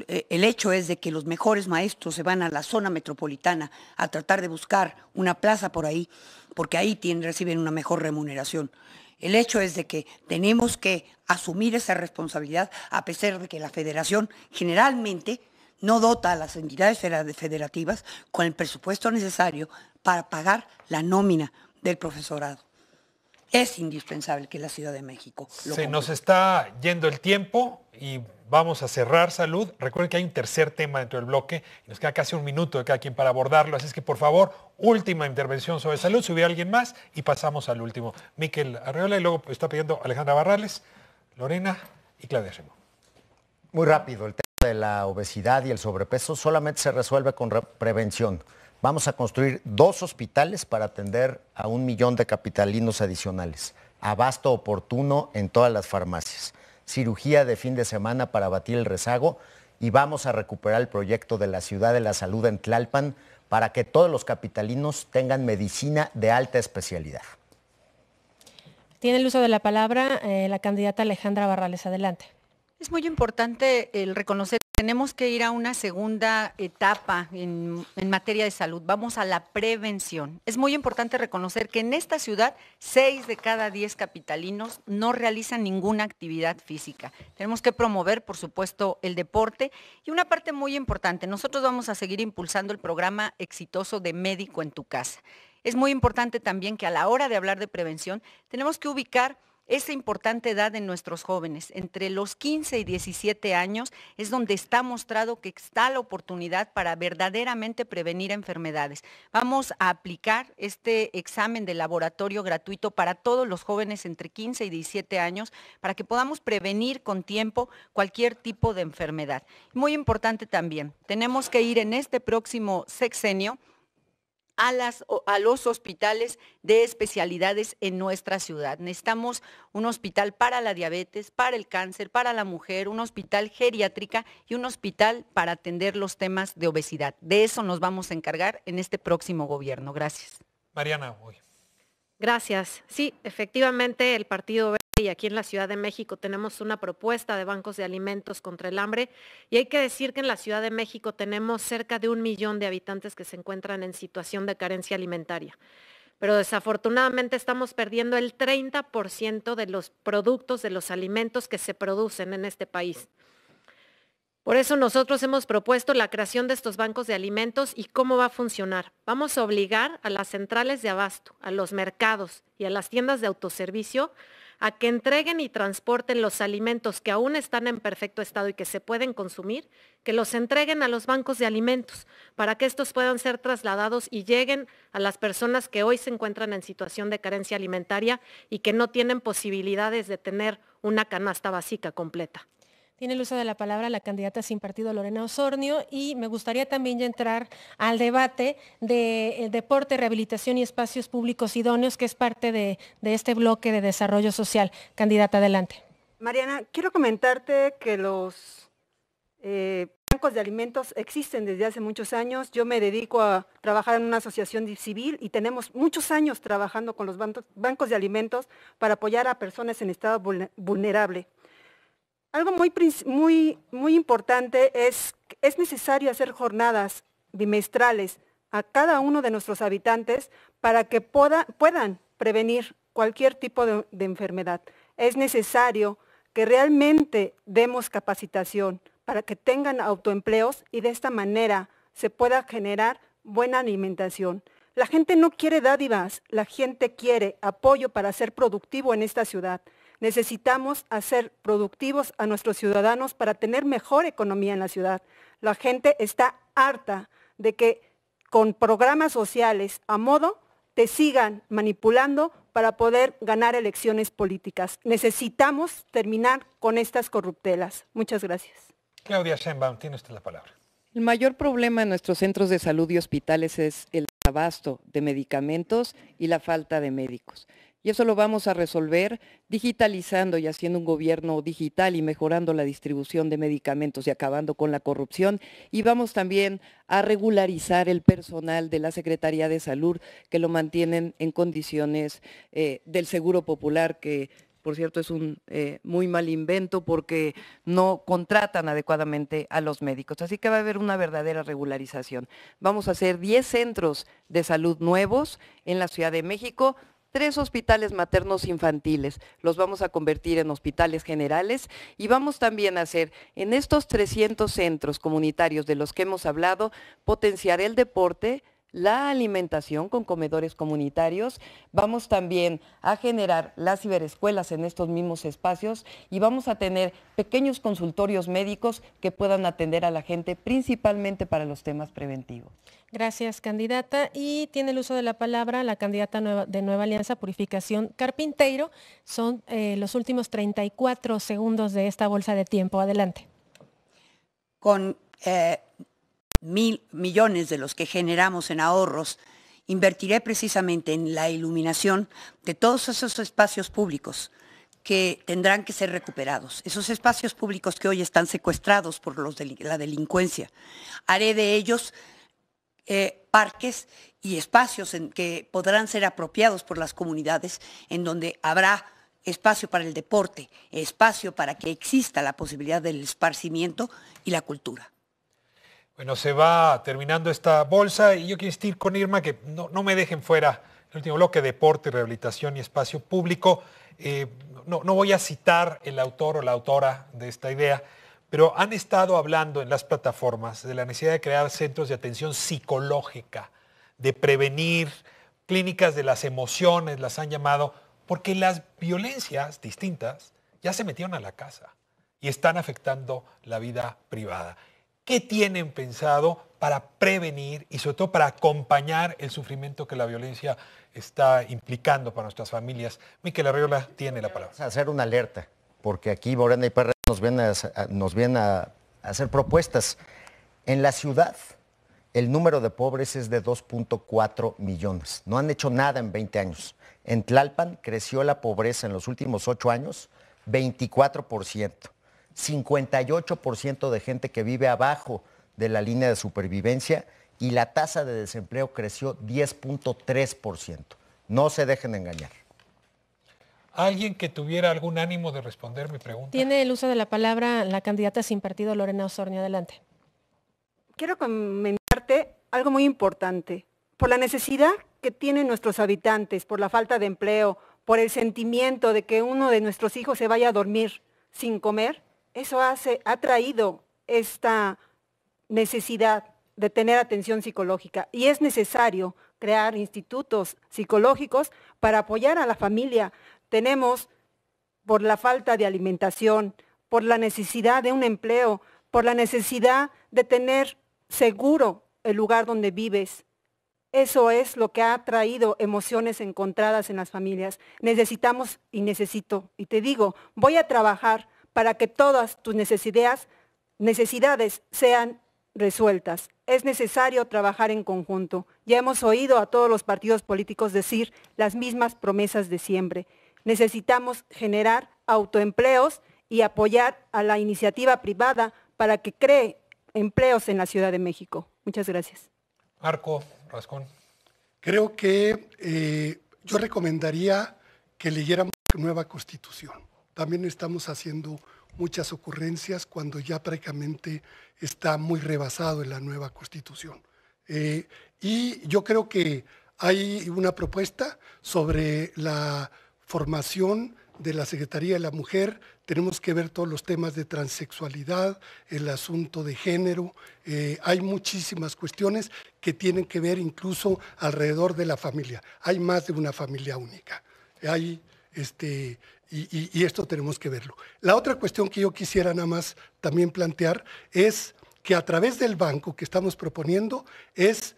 eh, el hecho es de que los mejores maestros se van a la zona metropolitana a tratar de buscar una plaza por ahí, porque ahí tienen, reciben una mejor remuneración. El hecho es de que tenemos que asumir esa responsabilidad a pesar de que la federación generalmente no dota a las entidades federativas con el presupuesto necesario para pagar la nómina del profesorado es indispensable que la Ciudad de México Se nos está yendo el tiempo y vamos a cerrar salud. Recuerden que hay un tercer tema dentro del bloque y nos queda casi un minuto de cada quien para abordarlo. Así es que, por favor, última intervención sobre salud. Si hubiera alguien más y pasamos al último. Miquel Arreola y luego está pidiendo Alejandra Barrales, Lorena y Claudia Remo. Muy rápido, el tema de la obesidad y el sobrepeso solamente se resuelve con prevención. Vamos a construir dos hospitales para atender a un millón de capitalinos adicionales. Abasto oportuno en todas las farmacias. Cirugía de fin de semana para batir el rezago. Y vamos a recuperar el proyecto de la Ciudad de la Salud en Tlalpan para que todos los capitalinos tengan medicina de alta especialidad. Tiene el uso de la palabra eh, la candidata Alejandra Barrales. Adelante. Es muy importante el reconocer tenemos que ir a una segunda etapa en, materia de salud. Vamos a la prevención. Es muy importante reconocer que en esta ciudad, seis de cada 10 capitalinos no realizan ninguna actividad física. Tenemos que promover, por supuesto, el deporte. Y una parte muy importante, nosotros vamos a seguir impulsando el programa exitoso de médico en tu casa. Es muy importante también que a la hora de hablar de prevención, tenemos que ubicar esa importante edad en nuestros jóvenes. Entre los 15 y 17 años es donde está mostrado que está la oportunidad para verdaderamente prevenir enfermedades. Vamos a aplicar este examen de laboratorio gratuito para todos los jóvenes entre 15 y 17 años para que podamos prevenir con tiempo cualquier tipo de enfermedad. Muy importante también, tenemos que ir en este próximo sexenio a, los hospitales de especialidades en nuestra ciudad. Necesitamos un hospital para la diabetes, para el cáncer, para la mujer, un hospital geriátrica y un hospital para atender los temas de obesidad. De eso nos vamos a encargar en este próximo gobierno. Gracias. Mariana, hoy. Gracias. Sí, efectivamente el Partido y aquí en la Ciudad de México tenemos una propuesta de bancos de alimentos contra el hambre y hay que decir que en la Ciudad de México tenemos cerca de un millón de habitantes que se encuentran en situación de carencia alimentaria. Pero desafortunadamente estamos perdiendo el 30% de los productos, de los alimentos que se producen en este país. Por eso nosotros hemos propuesto la creación de estos bancos de alimentos y cómo va a funcionar. Vamos a obligar a las centrales de abasto, a los mercados y a las tiendas de autoservicio a que entreguen y transporten los alimentos que aún están en perfecto estado y que se pueden consumir, que los entreguen a los bancos de alimentos para que estos puedan ser trasladados y lleguen a las personas que hoy se encuentran en situación de carencia alimentaria y que no tienen posibilidades de tener una canasta básica completa tiene el uso de la palabra la candidata sin partido Lorena Osornio y me gustaría también ya entrar al debate de eh, deporte, rehabilitación y espacios públicos idóneos, que es parte de, este bloque de desarrollo social. Candidata, adelante. Mariana, quiero comentarte que los eh, bancos de alimentos existen desde hace muchos años. Yo me dedico a trabajar en una asociación civil y tenemos muchos años trabajando con los bancos de alimentos para apoyar a personas en estado vulnerable. Algo muy, muy, muy importante es que es necesario hacer jornadas bimestrales a cada uno de nuestros habitantes para que puedan prevenir cualquier tipo de enfermedad. Es necesario que realmente demos capacitación para que tengan autoempleos y de esta manera se pueda generar buena alimentación. La gente no quiere dádivas, la gente quiere apoyo para ser productivo en esta ciudad. Necesitamos hacer productivos a nuestros ciudadanos para tener mejor economía en la ciudad. La gente está harta de que con programas sociales a modo te sigan manipulando para poder ganar elecciones políticas. Necesitamos terminar con estas corruptelas. Muchas gracias. Claudia Sheinbaum, tiene usted la palabra. El mayor problema en nuestros centros de salud y hospitales es el abasto de medicamentos y la falta de médicos y eso lo vamos a resolver digitalizando y haciendo un gobierno digital y mejorando la distribución de medicamentos y acabando con la corrupción. Y vamos también a regularizar el personal de la Secretaría de Salud que lo mantienen en condiciones eh, del Seguro Popular que por cierto, es un eh, muy mal invento porque no contratan adecuadamente a los médicos. Así que va a haber una verdadera regularización. Vamos a hacer 10 centros de salud nuevos en la Ciudad de México, tres hospitales maternos infantiles. Los vamos a convertir en hospitales generales y vamos también a hacer en estos 300 centros comunitarios de los que hemos hablado, potenciar el deporte, la alimentación con comedores comunitarios, vamos también a generar las ciberescuelas en estos mismos espacios y vamos a tener pequeños consultorios médicos que puedan atender a la gente principalmente para los temas preventivos. Gracias, candidata. Y tiene el uso de la palabra la candidata de Nueva Alianza Purificación Carpinteiro. Son eh, los últimos 34 segundos de esta bolsa de tiempo. Adelante. Con eh, mil millones de los que generamos en ahorros, invertiré precisamente en la iluminación de todos esos espacios públicos que tendrán que ser recuperados, esos espacios públicos que hoy están secuestrados por los la delincuencia. Haré de ellos eh, parques y espacios en que podrán ser apropiados por las comunidades, en donde habrá espacio para el deporte, espacio para que exista la posibilidad del esparcimiento y la cultura. Bueno, se va terminando esta bolsa y yo quiero insistir con Irma que no, me dejen fuera el último bloque, deporte, rehabilitación y espacio público. Eh, no, no voy a citar el autor o la autora de esta idea, pero han estado hablando en las plataformas de la necesidad de crear centros de atención psicológica, de prevenir clínicas de las emociones, las han llamado, porque las violencias distintas ya se metieron a la casa y están afectando la vida privada. ¿Qué tienen pensado para prevenir y sobre todo para acompañar el sufrimiento que la violencia está implicando para nuestras familias? Miquel Arriola tiene la palabra. Hacer una alerta, porque aquí Borena y Parra nos vienen nos vienen a hacer propuestas. En la ciudad, el número de pobres es de 2.4 millones. No han hecho nada en 20 años. En Tlalpan creció la pobreza en los últimos 8 años 24%. 58% de gente que vive abajo de la línea de supervivencia y la tasa de desempleo creció 10.3%. No se dejen engañar. ¿Alguien que tuviera algún ánimo de responder mi pregunta? Tiene el uso de la palabra la candidata sin partido, Lorena Osornio. Adelante. Quiero comentarte algo muy importante. Por la necesidad que tienen nuestros habitantes, por la falta de empleo, por el sentimiento de que uno de nuestros hijos se vaya a dormir sin comer, eso ha traído esta necesidad de tener atención psicológica y es necesario crear institutos psicológicos para apoyar a la familia. Tenemos por la falta de alimentación, por la necesidad de un empleo, por la necesidad de tener seguro el lugar donde vives. Eso es lo que ha traído emociones encontradas en las familias. Necesitamos y necesito, y te digo, voy a trabajar para que todas tus necesidades, sean resueltas. Es necesario trabajar en conjunto. Ya hemos oído a todos los partidos políticos decir las mismas promesas de siempre. Necesitamos generar autoempleos y apoyar a la iniciativa privada para que cree empleos en la Ciudad de México. Muchas gracias. Marco Rascón. Creo que eh, yo recomendaría que leyéramos nueva constitución. También estamos haciendo muchas ocurrencias cuando ya prácticamente está muy rebasado en la nueva constitución. Eh, y yo creo que hay una propuesta sobre la formación de la Secretaría de la Mujer. Tenemos que ver todos los temas de transexualidad, el asunto de género. Eh, hay muchísimas cuestiones que tienen que ver incluso alrededor de la familia. Hay más de una familia única. Hay este, y, esto tenemos que verlo. La otra cuestión que yo quisiera nada más también plantear es que a través del banco que estamos proponiendo es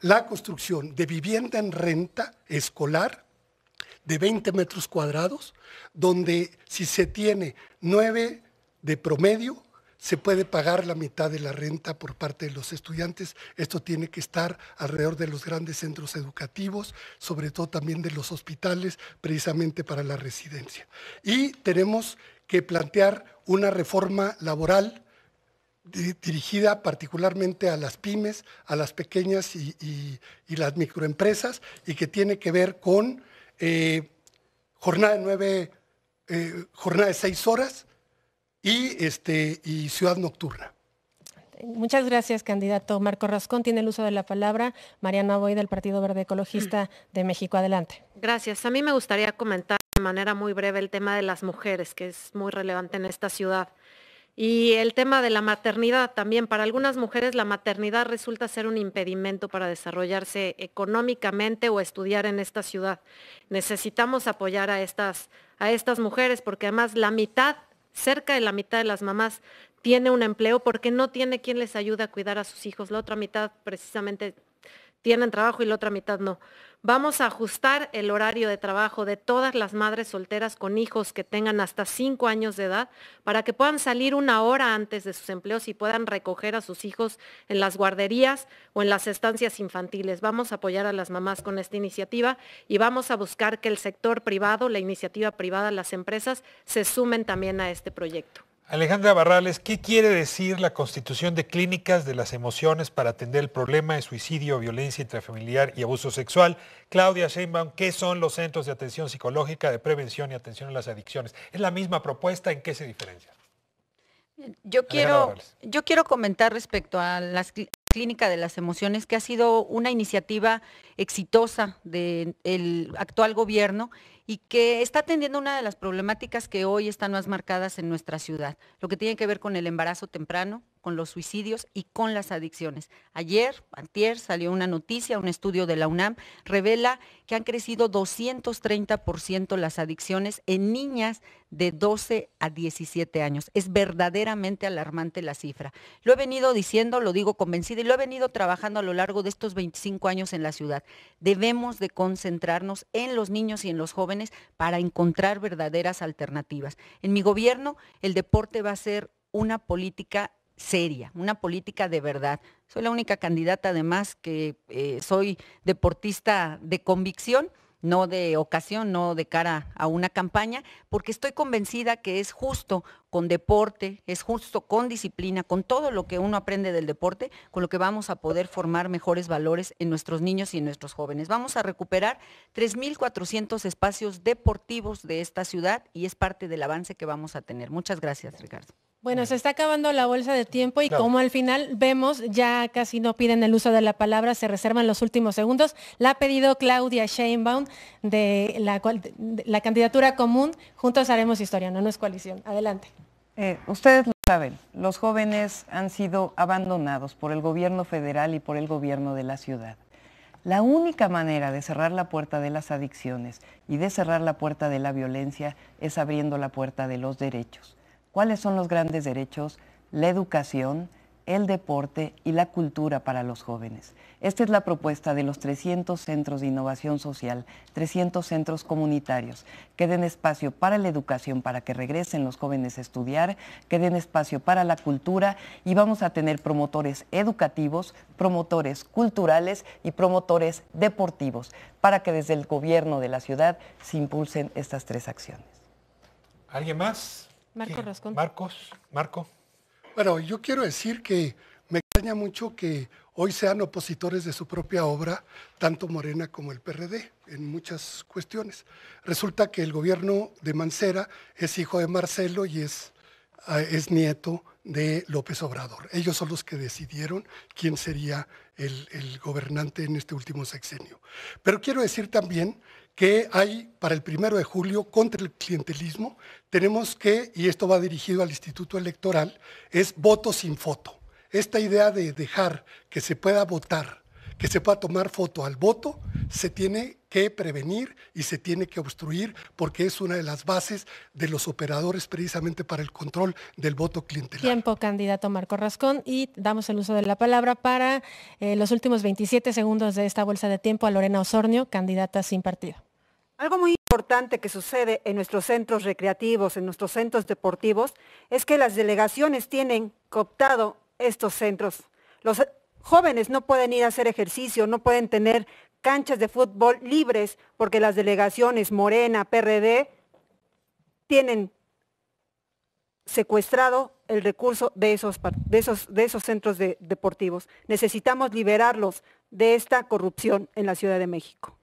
la construcción de vivienda en renta escolar de 20 metros cuadrados, donde si se tiene 9 de promedio, se puede pagar la mitad de la renta por parte de los estudiantes. Esto tiene que estar alrededor de los grandes centros educativos, sobre todo también de los hospitales, precisamente para la residencia. Y tenemos que plantear una reforma laboral dirigida particularmente a las pymes, a las pequeñas y, las microempresas, y que tiene que ver con eh, jornada de nueve, eh, jornada de seis horas, este, y, Ciudad Nocturna. Muchas gracias, candidato. Marco Rascón tiene el uso de la palabra. Mariana Boy, del Partido Verde Ecologista de México. Adelante. Gracias. A mí me gustaría comentar de manera muy breve el tema de las mujeres, que es muy relevante en esta ciudad. Y el tema de la maternidad también. Para algunas mujeres la maternidad resulta ser un impedimento para desarrollarse económicamente o estudiar en esta ciudad. Necesitamos apoyar a estas, a estas mujeres porque además la mitad cerca de la mitad de las mamás tiene un empleo porque no tiene quien les ayude a cuidar a sus hijos. La otra mitad precisamente tienen trabajo y la otra mitad no. Vamos a ajustar el horario de trabajo de todas las madres solteras con hijos que tengan hasta 5 años de edad para que puedan salir una hora antes de sus empleos y puedan recoger a sus hijos en las guarderías o en las estancias infantiles. Vamos a apoyar a las mamás con esta iniciativa y vamos a buscar que el sector privado, la iniciativa privada, las empresas se sumen también a este proyecto. Alejandra Barrales, ¿qué quiere decir la constitución de clínicas de las emociones para atender el problema de suicidio, violencia intrafamiliar y abuso sexual? Claudia Sheinbaum, ¿qué son los centros de atención psicológica, de prevención y atención a las adicciones? ¿Es la misma propuesta? ¿En qué se diferencia? Yo quiero, yo quiero comentar respecto a las, Clínica de las Emociones, que ha sido una iniciativa exitosa del actual gobierno y que está atendiendo una de las problemáticas que hoy están más marcadas en nuestra ciudad, lo que tiene que ver con el embarazo temprano, con los suicidios y con las adicciones. Ayer, antier, salió una noticia, un estudio de la UNAM revela que han crecido 230% las adicciones en niñas de 12 a 17 años. Es verdaderamente alarmante la cifra. Lo he venido diciendo, lo digo convencida y lo he venido trabajando a lo largo de estos 25 años en la ciudad. Debemos de concentrarnos en los niños y en los jóvenes para encontrar verdaderas alternativas. En mi gobierno, el deporte va a ser una política seria, una política de verdad. Soy la única candidata además que eh, soy deportista de convicción, no de ocasión, no de cara a una campaña, porque estoy convencida que es justo con deporte, es justo con disciplina, con todo lo que uno aprende del deporte, con lo que vamos a poder formar mejores valores en nuestros niños y en nuestros jóvenes. Vamos a recuperar 3.400 espacios deportivos de esta ciudad y es parte del avance que vamos a tener. Muchas gracias, Ricardo. Bueno, se está acabando la bolsa de tiempo y como al final vemos, ya casi no piden el uso de la palabra, se reservan los últimos segundos. La ha pedido Claudia Sheinbaum de la, candidatura común. Juntos haremos historia, no, no es coalición. Adelante. Eh, ustedes lo saben, los jóvenes han sido abandonados por el gobierno federal y por el gobierno de la ciudad. La única manera de cerrar la puerta de las adicciones y de cerrar la puerta de la violencia es abriendo la puerta de los derechos cuáles son los grandes derechos, la educación, el deporte y la cultura para los jóvenes. Esta es la propuesta de los 300 centros de innovación social, 300 centros comunitarios, que den espacio para la educación, para que regresen los jóvenes a estudiar, que den espacio para la cultura y vamos a tener promotores educativos, promotores culturales y promotores deportivos, para que desde el gobierno de la ciudad se impulsen estas tres acciones. ¿Alguien más? Marcos, Marcos, Marco. Bueno, yo quiero decir que me extraña mucho que hoy sean opositores de su propia obra, tanto Morena como el PRD, en muchas cuestiones. Resulta que el gobierno de Mancera es hijo de Marcelo y es, ah, es nieto de López Obrador. Ellos son los que decidieron quién sería el, el gobernante en este último sexenio. Pero quiero decir también que hay para el primero de julio contra el clientelismo, tenemos que, y esto va dirigido al Instituto Electoral, es voto sin foto. Esta idea de dejar que se pueda votar, que se pueda tomar foto al voto, se tiene que prevenir y se tiene que obstruir porque es una de las bases de los operadores precisamente para el control del voto clientelar. Tiempo, candidato Marco Rascón, y damos el uso de la palabra para eh, los últimos 27 segundos de esta bolsa de tiempo a Lorena Osornio, candidata sin partido. Algo muy importante que sucede en nuestros centros recreativos, en nuestros centros deportivos, es que las delegaciones tienen cooptado estos centros. Los jóvenes no pueden ir a hacer ejercicio, no pueden tener canchas de fútbol libres porque las delegaciones Morena, PRD, tienen secuestrado el recurso de esos, centros deportivos. Necesitamos liberarlos de esta corrupción en la Ciudad de México.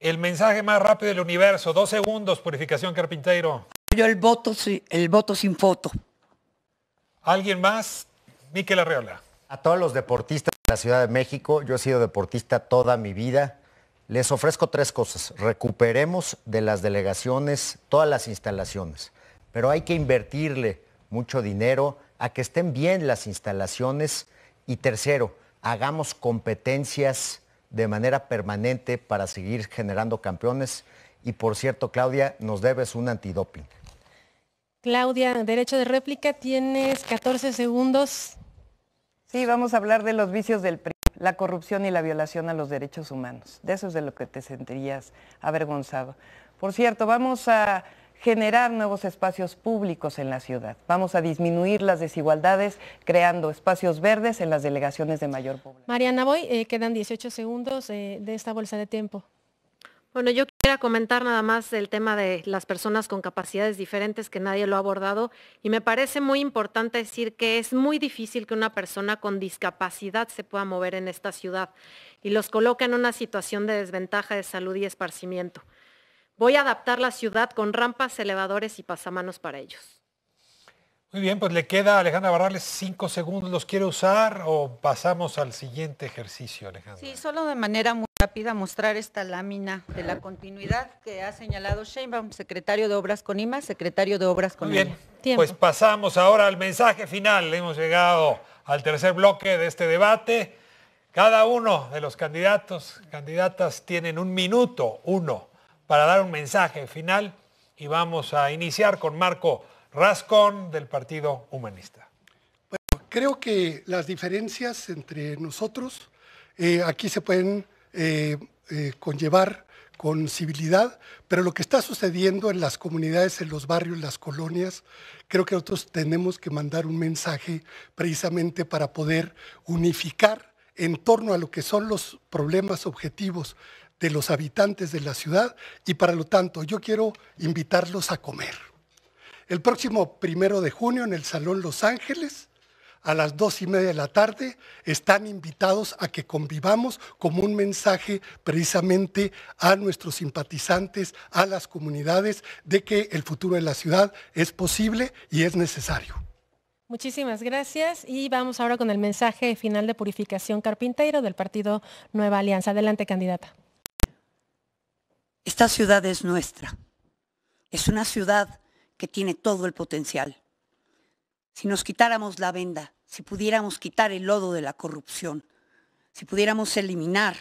El mensaje más rápido del universo, dos segundos, Purificación Carpintero. Yo el voto, el voto sin foto. ¿Alguien más? Miquel Arreola. A todos los deportistas de la Ciudad de México, yo he sido deportista toda mi vida. Les ofrezco tres cosas. Recuperemos de las delegaciones todas las instalaciones, pero hay que invertirle mucho dinero a que estén bien las instalaciones. Y tercero, hagamos competencias de manera permanente para seguir generando campeones. Y por cierto, Claudia, nos debes un antidoping. Claudia, derecho de réplica, tienes 14 segundos. Sí, vamos a hablar de los vicios del PRI, la corrupción y la violación a los derechos humanos. De eso es de lo que te sentirías avergonzado. Por cierto, vamos a generar nuevos espacios públicos en la ciudad. Vamos a disminuir las desigualdades creando espacios verdes en las delegaciones de mayor población. Mariana, voy, eh, quedan 18 segundos eh, de esta bolsa de tiempo. Bueno, yo quisiera comentar nada más el tema de las personas con capacidades diferentes que nadie lo ha abordado y me parece muy importante decir que es muy difícil que una persona con discapacidad se pueda mover en esta ciudad y los coloca en una situación de desventaja de salud y esparcimiento voy a adaptar la ciudad con rampas, elevadores y pasamanos para ellos. Muy bien, pues le queda a Alejandra Barrales cinco segundos. ¿Los quiere usar o pasamos al siguiente ejercicio, Alejandra? Sí, solo de manera muy rápida mostrar esta lámina de la continuidad que ha señalado Sheinbaum, secretario de Obras con IMA, secretario de Obras con Muy bien, pues pasamos ahora al mensaje final. Hemos llegado al tercer bloque de este debate. Cada uno de los candidatos, candidatas, tienen un minuto, uno, para dar un mensaje final y vamos a iniciar con Marco Rascón del Partido Humanista. Bueno, creo que las diferencias entre nosotros eh, aquí se pueden eh, eh, conllevar con civilidad, pero lo que está sucediendo en las comunidades, en los barrios, en las colonias, creo que nosotros tenemos que mandar un mensaje precisamente para poder unificar en torno a lo que son los problemas objetivos de los habitantes de la ciudad y para lo tanto yo quiero invitarlos a comer. El próximo primero de junio en el Salón Los Ángeles, a las dos y media de la tarde, están invitados a que convivamos como un mensaje precisamente a nuestros simpatizantes, a las comunidades, de que el futuro de la ciudad es posible y es necesario. Muchísimas gracias y vamos ahora con el mensaje final de Purificación Carpintero del partido Nueva Alianza. Adelante, candidata. Esta ciudad es nuestra. Es una ciudad que tiene todo el potencial. Si nos quitáramos la venda, si pudiéramos quitar el lodo de la corrupción, si pudiéramos eliminar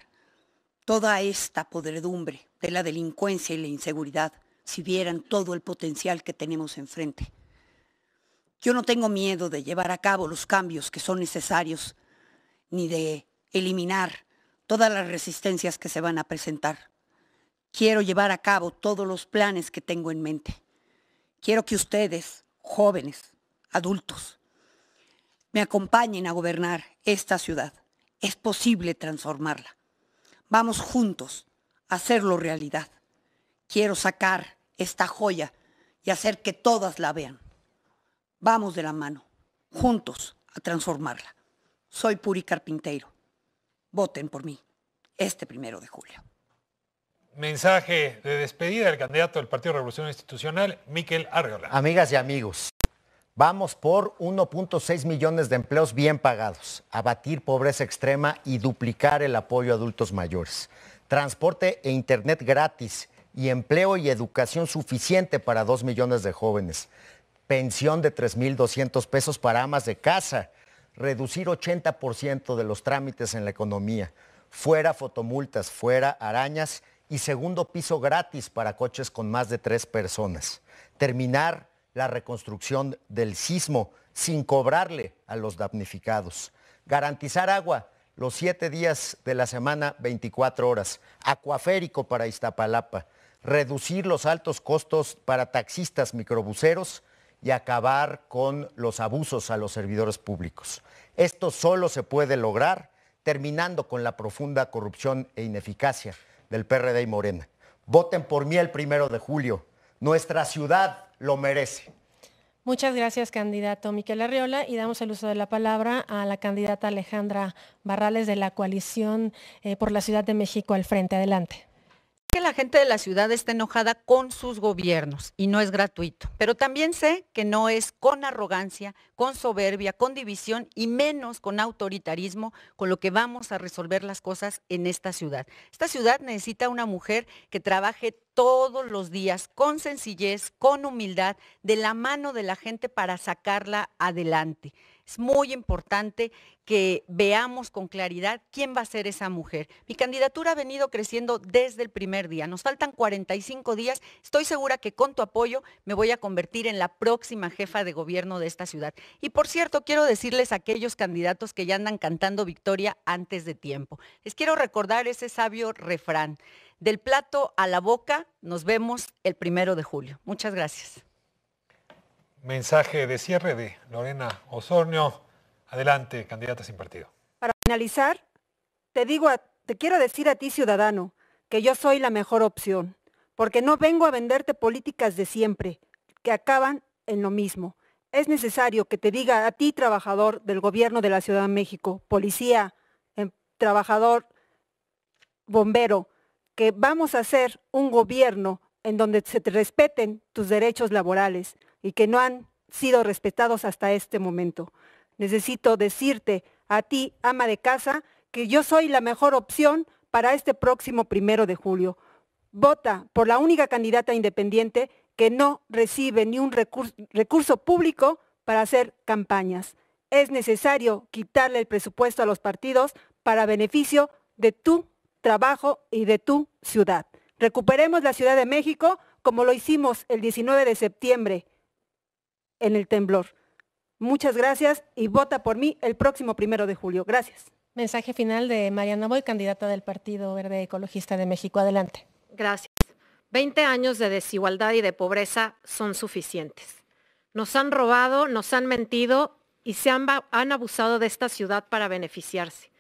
toda esta podredumbre de la delincuencia y la inseguridad, si vieran todo el potencial que tenemos enfrente. Yo no tengo miedo de llevar a cabo los cambios que son necesarios, ni de eliminar todas las resistencias que se van a presentar quiero llevar a cabo todos los planes que tengo en mente. Quiero que ustedes, jóvenes, adultos, me acompañen a gobernar esta ciudad. Es posible transformarla. Vamos juntos a hacerlo realidad. Quiero sacar esta joya y hacer que todas la vean. Vamos de la mano, juntos, a transformarla. Soy Puri Carpinteiro. Voten por mí este primero de julio. Mensaje de despedida del candidato del Partido Revolución Institucional, Miquel Arreola. Amigas y amigos, vamos por 1.6 millones de empleos bien pagados, abatir pobreza extrema y duplicar el apoyo a adultos mayores. Transporte e internet gratis y empleo y educación suficiente para 2 millones de jóvenes. Pensión de 3.200 pesos para amas de casa. Reducir 80% de los trámites en la economía. Fuera fotomultas, fuera arañas y segundo piso gratis para coches con más de tres personas. Terminar la reconstrucción del sismo sin cobrarle a los damnificados. Garantizar agua los siete días de la semana, 24 horas. Acuaférico para Iztapalapa. Reducir los altos costos para taxistas microbuseros y acabar con los abusos a los servidores públicos. Esto solo se puede lograr terminando con la profunda corrupción e ineficacia del PRD y Morena. Voten por mí el primero de julio. Nuestra ciudad lo merece. Muchas gracias, candidato Miquel Arriola. Y damos el uso de la palabra a la candidata Alejandra Barrales de la coalición eh, por la Ciudad de México al frente. Adelante la gente de la ciudad está enojada con sus gobiernos y no es gratuito, pero también sé que no es con arrogancia, con soberbia, con división y menos con autoritarismo con lo que vamos a resolver las cosas en esta ciudad. Esta ciudad necesita una mujer que trabaje todos los días con sencillez, con humildad, de la mano de la gente para sacarla adelante. Es muy importante que veamos con claridad quién va a ser esa mujer. Mi candidatura ha venido creciendo desde el primer día. Nos faltan 45 días. Estoy segura que con tu apoyo me voy a convertir en la próxima jefa de gobierno de esta ciudad. Y por cierto, quiero decirles a aquellos candidatos que ya andan cantando victoria antes de tiempo. Les quiero recordar ese sabio refrán. Del plato a la boca, nos vemos el primero de julio. Muchas gracias. Mensaje de cierre de Lorena Osornio. Adelante, candidata sin partido. Para finalizar, te digo, te quiero decir a ti, ciudadano, que yo soy la mejor opción, porque no vengo a venderte políticas de siempre, que acaban en lo mismo. Es necesario que te diga a ti, trabajador del gobierno de la Ciudad de México, policía, em, trabajador, bombero, que vamos a hacer un gobierno en donde se te respeten tus derechos laborales, y que no han sido respetados hasta este momento. Necesito decirte a ti, ama de casa, que yo soy la mejor opción para este próximo primero de julio. Vota por la única candidata independiente que no recibe ni un recurso, público para hacer campañas. Es necesario quitarle el presupuesto a los partidos para beneficio de tu trabajo y de tu ciudad. Recuperemos la Ciudad de México como lo hicimos el 19 de septiembre en el temblor. Muchas gracias y vota por mí el próximo primero de julio. Gracias. Mensaje final de Mariana Boy, candidata del Partido Verde Ecologista de México. Adelante. Gracias. Veinte años de desigualdad y de pobreza son suficientes. Nos han robado, nos han mentido y se han, han abusado de esta ciudad para beneficiarse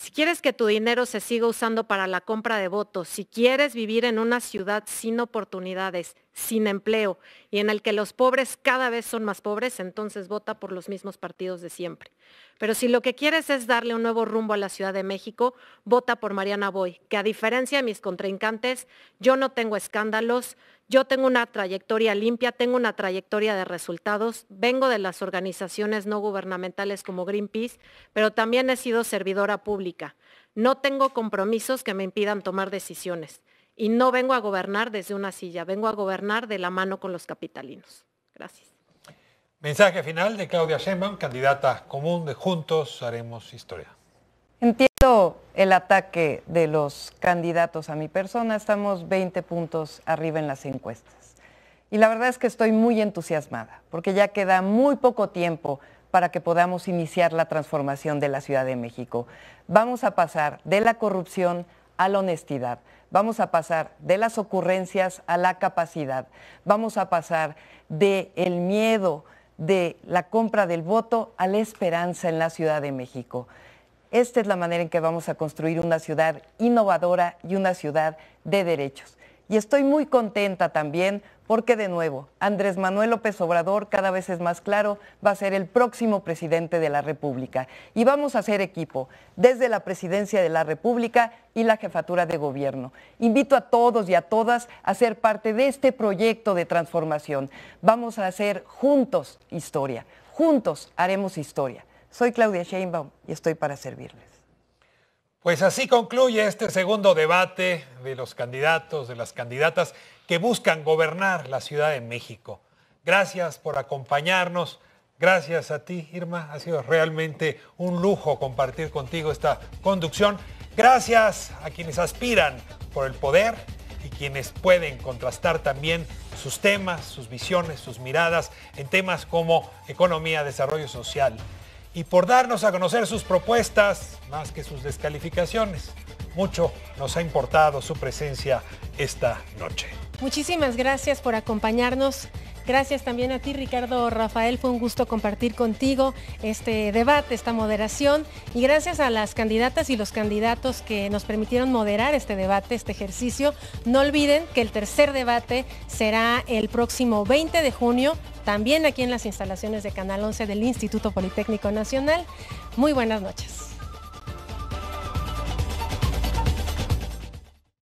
si quieres que tu dinero se siga usando para la compra de votos, si quieres vivir en una ciudad sin oportunidades, sin empleo y en el que los pobres cada vez son más pobres, entonces vota por los mismos partidos de siempre. Pero si lo que quieres es darle un nuevo rumbo a la Ciudad de México, vota por Mariana Boy, que a diferencia de mis contrincantes, yo no tengo escándalos, yo tengo una trayectoria limpia, tengo una trayectoria de resultados, vengo de las organizaciones no gubernamentales como Greenpeace, pero también he sido servidora pública. No tengo compromisos que me impidan tomar decisiones y no vengo a gobernar desde una silla, vengo a gobernar de la mano con los capitalinos. Gracias. Mensaje final de Claudia Sheinbaum, candidata común de Juntos Haremos Historia el ataque de los candidatos a mi persona, estamos 20 puntos arriba en las encuestas. Y la verdad es que estoy muy entusiasmada, porque ya queda muy poco tiempo para que podamos iniciar la transformación de la Ciudad de México. Vamos a pasar de la corrupción a la honestidad. Vamos a pasar de las ocurrencias a la capacidad. Vamos a pasar de el miedo de la compra del voto a la esperanza en la Ciudad de México. Esta es la manera en que vamos a construir una ciudad innovadora y una ciudad de derechos. Y estoy muy contenta también porque de nuevo, Andrés Manuel López Obrador, cada vez es más claro, va a ser el próximo presidente de la República. Y vamos a hacer equipo desde la presidencia de la República y la jefatura de gobierno. Invito a todos y a todas a ser parte de este proyecto de transformación. Vamos a hacer juntos historia. Juntos haremos historia. Soy Claudia Sheinbaum y estoy para servirles. Pues así concluye este segundo debate de los candidatos, de las candidatas que buscan gobernar la Ciudad de México. Gracias por acompañarnos. Gracias a ti, Irma. Ha sido realmente un lujo compartir contigo esta conducción. Gracias a quienes aspiran por el poder y quienes pueden contrastar también sus temas, sus visiones, sus miradas en temas como economía, desarrollo social, y por darnos a conocer sus propuestas más que sus descalificaciones. Mucho nos ha importado su presencia esta noche. Muchísimas gracias por acompañarnos. Gracias también a ti, Ricardo Rafael. Fue un gusto compartir contigo este debate, esta moderación. Y gracias a las candidatas y los candidatos que nos permitieron moderar este debate, este ejercicio. No olviden que el tercer debate será el próximo 20 de junio también aquí en las instalaciones de Canal 11 del Instituto Politécnico Nacional. Muy buenas noches.